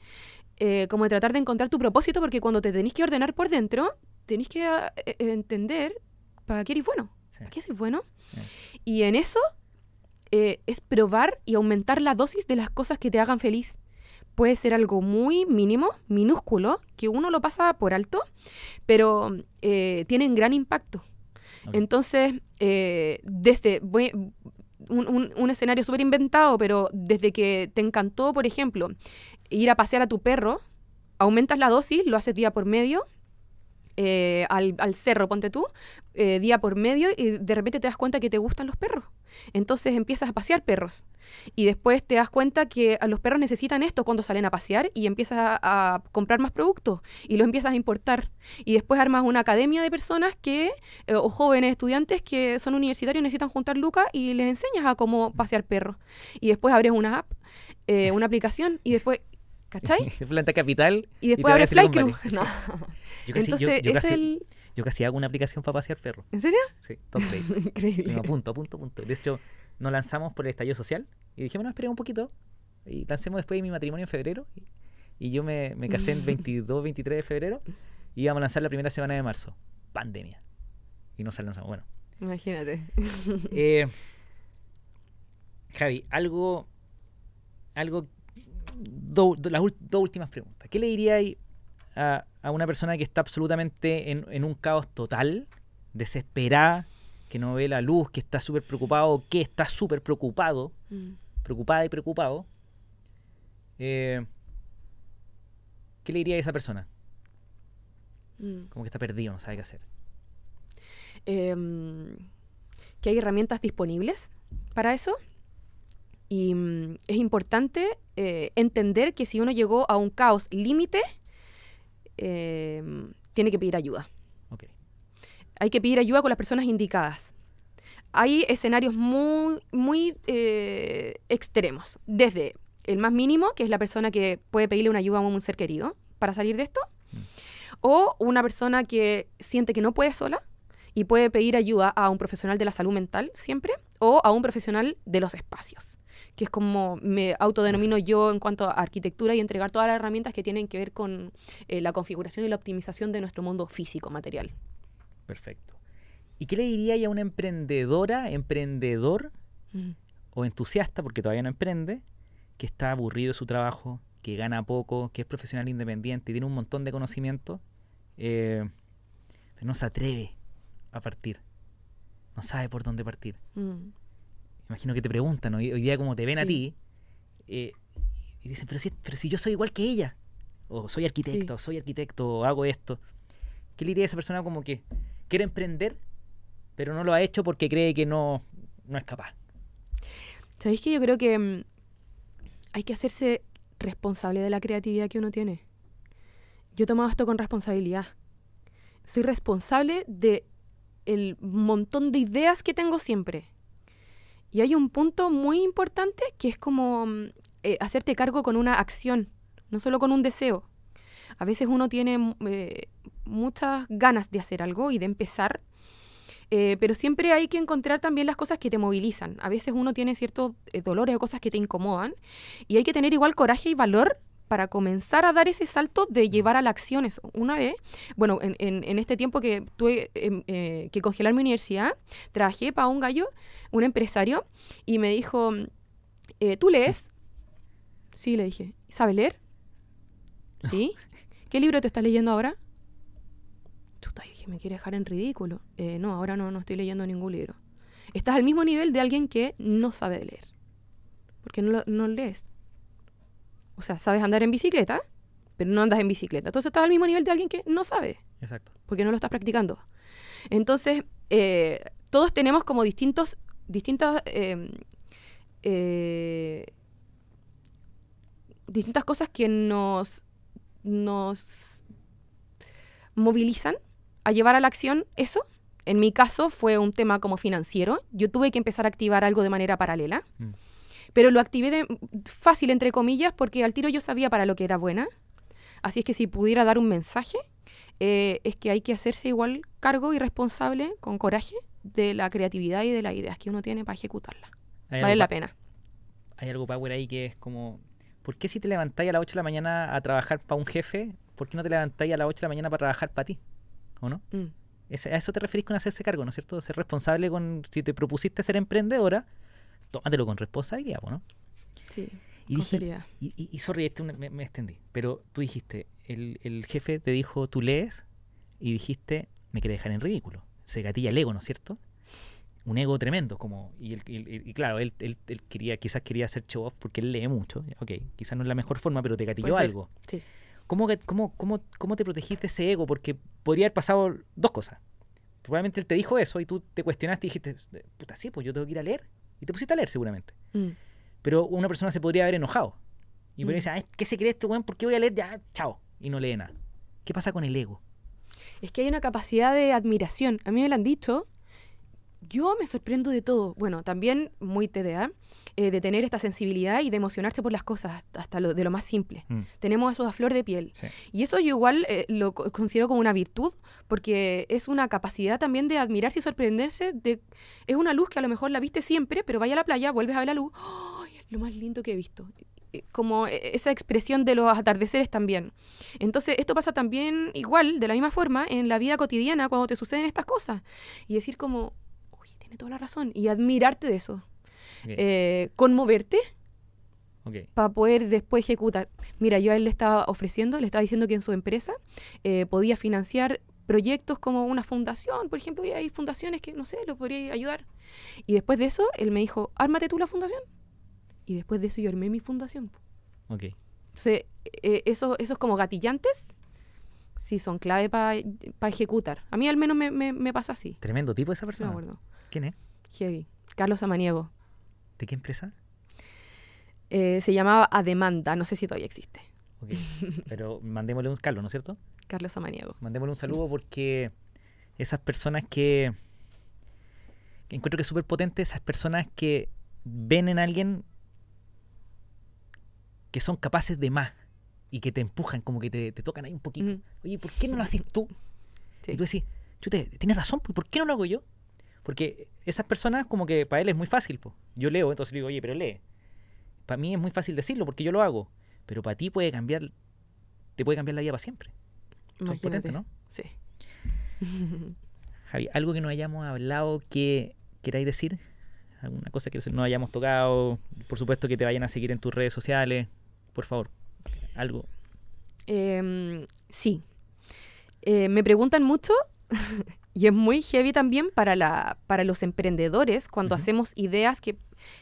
eh, como de tratar de encontrar tu propósito, porque cuando te tenéis que ordenar por dentro, tenéis que eh, eh, entender para qué eres bueno, para qué bueno. Y en eso es probar y aumentar la dosis de las cosas que te hagan feliz. Puede ser algo muy mínimo, minúsculo, que uno lo pasa por alto, pero tienen gran impacto. Entonces, desde, un, escenario súper inventado, pero desde que te encantó, por ejemplo, ir a pasear a tu perro, aumentas la dosis, lo haces día por medio eh, al, cerro, ponte tú, eh, día por medio, y de repente te das cuenta que te gustan los perros. Entonces empiezas a pasear perros. Y después te das cuenta que los perros necesitan esto cuando salen a pasear y empiezas a, comprar más productos y los empiezas a importar. Y después armas una academia de personas que, eh, o jóvenes estudiantes que son universitarios, necesitan juntar lucas y les enseñas a cómo pasear perros. Y después abres una app una aplicación y después ¿Cachai? <laughs> planta capital. Y después abre Fly Crew. <laughs> Yo casi, yo, yo, casi, hago una aplicación para pasear perro. ¿En serio? Sí, top <laughs> Increíble. a punto, punto, punto. De hecho, nos lanzamos por el estallido social y dijimos, no, esperemos un poquito. Y lancemos después de mi matrimonio en febrero. Y, yo me, casé el 22, 23 de febrero. Y íbamos a lanzar la primera semana de marzo. Pandemia. Y no se lanzamos. Bueno. Imagínate. Eh, Javi, algo, algo las dos últimas preguntas. ¿Qué le diría a, una persona que está absolutamente en, un caos total, desesperada, que no ve la luz, que está súper preocupado, que está súper preocupado, mm. preocupada y preocupado? Eh, ¿Qué le diría a esa persona? Mm. Como que está perdido, no sabe qué hacer. Eh, que hay herramientas disponibles para eso. Y mm, es importante eh, entender que si uno llegó a un caos límite, em, tiene que pedir ayuda. Hay que pedir ayuda con las personas indicadas. Hay escenarios muy, muy eh, extremos, desde el más mínimo, que es la persona que puede pedirle una ayuda a un ser querido para salir de esto, mm. o una persona que siente que no puede sola y puede pedir ayuda a un profesional de la salud mental siempre, o a un profesional de los espacios que es como me autodenomino yo en cuanto a arquitectura y entregar todas las herramientas que tienen que ver con eh, la configuración y la optimización de nuestro mundo físico material. Perfecto. ¿Y qué le diría a una emprendedora, emprendedor o entusiasta, porque todavía no emprende, que está aburrido de su trabajo, que gana poco, que es profesional independiente y tiene un montón de conocimiento, eh, pero no se atreve a partir? No sabe por dónde partir. Mm imagino que te preguntan hoy, día como te ven a ti, eh, y dicen, pero si, yo soy igual que ella, o soy arquitecto, o soy arquitecto, o hago esto. ¿Qué le diría a esa persona como que quiere emprender, pero no lo ha hecho porque cree que no, no es capaz? Sabéis que yo creo que mm, hay que hacerse responsable de la creatividad que uno tiene. Yo he tomado esto con responsabilidad. Soy responsable de el montón de ideas que tengo siempre. Y hay un punto muy importante que es como mm, eh, hacerte cargo con una acción, no solo con un deseo. A veces uno tiene mm, eh, muchas ganas de hacer algo y de empezar, eh, pero siempre hay que encontrar también las cosas que te movilizan. A veces uno tiene ciertos dolores o cosas que te incomodan y hay que tener igual coraje y valor para comenzar a dar ese salto de llevar a acción acciones. Una vez, bueno, en, este tiempo que tuve em, eh, que congelar mi universidad, trabajé para un gallo, un empresario, y me dijo, eh, ¿tú lees? Sí, le dije, sabe leer? ¿Sí? ¿Qué libro te estás leyendo ahora? te dije, me quiere dejar en ridículo. Eh, no, ahora no, no estoy leyendo ningún libro. Estás al mismo nivel de alguien que no sabe leer, porque no, no lees. O sea, sabes andar en bicicleta, pero no andas en bicicleta. Entonces estás al mismo nivel de alguien que no sabe. Exacto. Porque no lo estás practicando. Entonces, eh, todos tenemos como distintos, distintas, em, eh, distintas cosas que nos, nos movilizan a llevar a la acción eso. En mi caso fue un tema como financiero. Yo tuve que empezar a activar algo de manera paralela. Mm. Pero lo activé de, fácil, entre comillas, porque al tiro yo sabía para lo que era buena. Así es que si pudiera dar un mensaje, eh, es que hay que hacerse igual cargo y responsable, con coraje, de la creatividad y de las ideas que uno tiene para ejecutarla. Vale la pena. Hay algo power ahí que es como, ¿por qué si te levantáis a las 8 de la mañana a trabajar para un jefe, por qué no te levantáis a las 8 de la mañana para trabajar para ti? ¿O no? Mm. a eso te referís con hacerse cargo, ¿no es cierto? Ser responsable con, si te propusiste ser emprendedora, tómatelo con responsabilidad, ¿no? Sí. Y, dije, y, y, este me, extendí, pero tú dijiste, el, jefe te dijo, tú lees, y dijiste, me quiere dejar en ridículo. Se gatilla el ego, ¿no es cierto? Un ego tremendo, como, y, claro, él, él, quería, quizás quería hacer show off porque él lee mucho, ok, quizás no es la mejor forma, pero te gatilló algo. Sí. ¿Cómo, cómo, cómo, cómo te protegiste de ese ego? Porque podría haber pasado dos cosas. Probablemente él te dijo eso y tú te cuestionaste y dijiste, puta, sí, pues yo tengo que ir a leer y te pusiste a leer seguramente. Mm. Pero una persona se podría haber enojado. Y me mm. dice, ¿qué se cree este weón? ¿Por qué voy a leer? Ya, chao. Y no lee nada. ¿Qué pasa con el ego? Es que hay una capacidad de admiración. A mí me lo han dicho yo me sorprendo de todo. Bueno, también muy TDA, eh, de tener esta sensibilidad y de emocionarse por las cosas, hasta de lo más simple. Mm. Tenemos eso a flor de piel. Y eso yo igual eh, lo considero como una virtud, porque es una capacidad también de admirarse y sorprenderse. De, es una luz que a lo mejor la viste siempre, pero vaya a la playa, vuelves a ver la luz. ¡Ay! lo más lindo que he visto eh, como esa expresión de los atardeceres también. Entonces, esto pasa también igual, de la misma forma, en la vida cotidiana, cuando te suceden estas cosas. Y decir como, tiene toda la razón. Y admirarte de eso. Eh, conmoverte. Para poder después ejecutar. Mira, yo a él le estaba ofreciendo, le estaba diciendo que en su empresa eh, podía financiar proyectos como una fundación, por ejemplo, y hay fundaciones que, no sé, lo podría ayudar. Y después de eso, él me dijo, ármate tú la fundación. Y después de eso yo armé mi fundación. Ok. Entonces, eh, eso, es como gatillantes sí son clave para ejecutar. A mí al menos me, me, pasa así. Tremendo tipo esa persona. me acuerdo. ¿Quién es? Heavy. Carlos Amaniego. ¿De qué empresa? Eh, se llamaba A no sé si todavía existe. Okay. <laughs> Pero mandémosle un Carlos, ¿no es cierto? Carlos Amaniego. Mandémosle un saludo porque esas personas que, que encuentro que es súper potente, esas personas que ven en alguien que son capaces de más y que te empujan, como que te, tocan ahí un poquito. Oye, ¿por qué no lo haces tú? Y tú decís, chute, tienes razón, pues, ¿por qué no lo hago yo? Porque esas personas, como que para él es muy fácil. pues Yo leo, entonces le digo, oye, pero lee. Para mí es muy fácil decirlo porque yo lo hago. Pero para ti puede cambiar, te puede cambiar la vida para siempre. potente, ¿no? Sí. <laughs> Javi, ¿algo que no hayamos hablado que queráis decir? ¿Alguna cosa que no hayamos tocado? Por supuesto que te vayan a seguir en tus redes sociales. Por favor algo. Em, sí. Eh, me preguntan mucho, <laughs> y es muy heavy también para, la, para los emprendedores cuando hacemos ideas que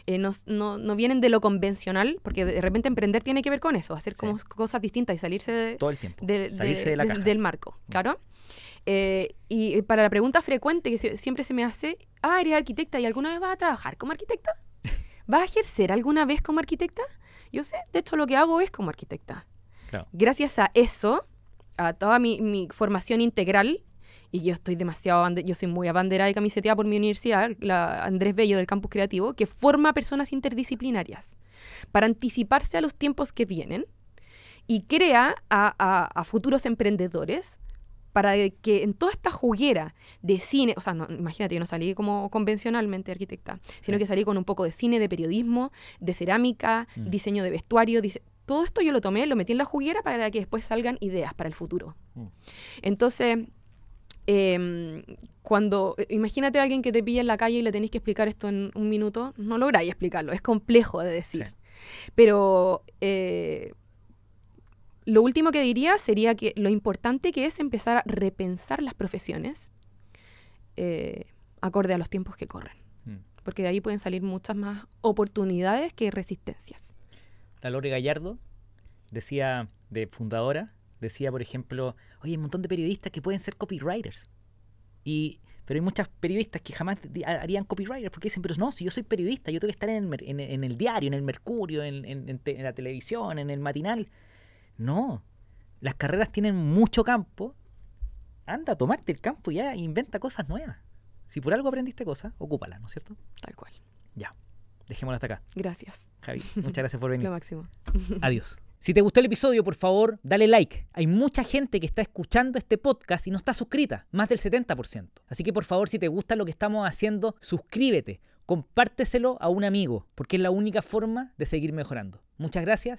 eh, no, vienen de lo convencional, porque de repente emprender tiene que ver con eso, hacer cosas distintas y salirse, tiempo. del marco, claro. Eh, y para la pregunta frecuente que siempre se me hace, ah, eres arquitecta y alguna vez vas a trabajar como arquitecta. <laughs> ¿Vas a ejercer alguna vez como arquitecta? Yo sé, de hecho, lo que hago es como arquitecta. Gracias a eso, a toda mi, formación integral, y yo estoy demasiado, yo soy muy abanderada y camiseteada por mi universidad, la Andrés Bello del Campus Creativo, que forma personas interdisciplinarias para anticiparse a los tiempos que vienen y crea a, a futuros emprendedores para que en toda esta juguera de cine, o sea, imagínate, yo no salí como convencionalmente arquitecta, sino que salí con un poco de cine, de periodismo, de cerámica, mm. diseño de vestuario, dice todo esto yo lo tomé, lo metí en la juguera para que después salgan ideas para el futuro. Mm. Entonces, em, cuando eh, imagínate a alguien que te pilla en la calle y le tenéis que explicar esto en un minuto, no lográis explicarlo, es complejo de decir. Pero eh, lo último que diría sería que lo importante que es empezar a repensar las profesiones eh, acorde a los tiempos que corren, mm. porque de ahí pueden salir muchas más oportunidades que resistencias. La Lore Gallardo decía, de fundadora, decía, por ejemplo, oye, hay un montón de periodistas que pueden ser copywriters. Y, pero hay muchas periodistas que jamás harían copywriters porque dicen, pero no, si yo soy periodista, yo tengo que estar en el, en el diario, en el Mercurio, en, en, la televisión, en el matinal. No, las carreras tienen mucho campo. Anda tomarte el campo y ya inventa cosas nuevas. Si por algo aprendiste cosas, ocúpala, ¿no es cierto? Tal cual. Ya. Dejémoslo hasta acá. Gracias. Javi, muchas gracias por venir. <laughs> Lo máximo. Adiós. Si te gustó el episodio, por favor, dale like. Hay mucha gente que está escuchando este podcast y no está suscrita, más del 70%. Así que por favor, si te gusta lo que estamos haciendo, suscríbete, compárteselo a un amigo, porque es la única forma de seguir mejorando. Muchas gracias.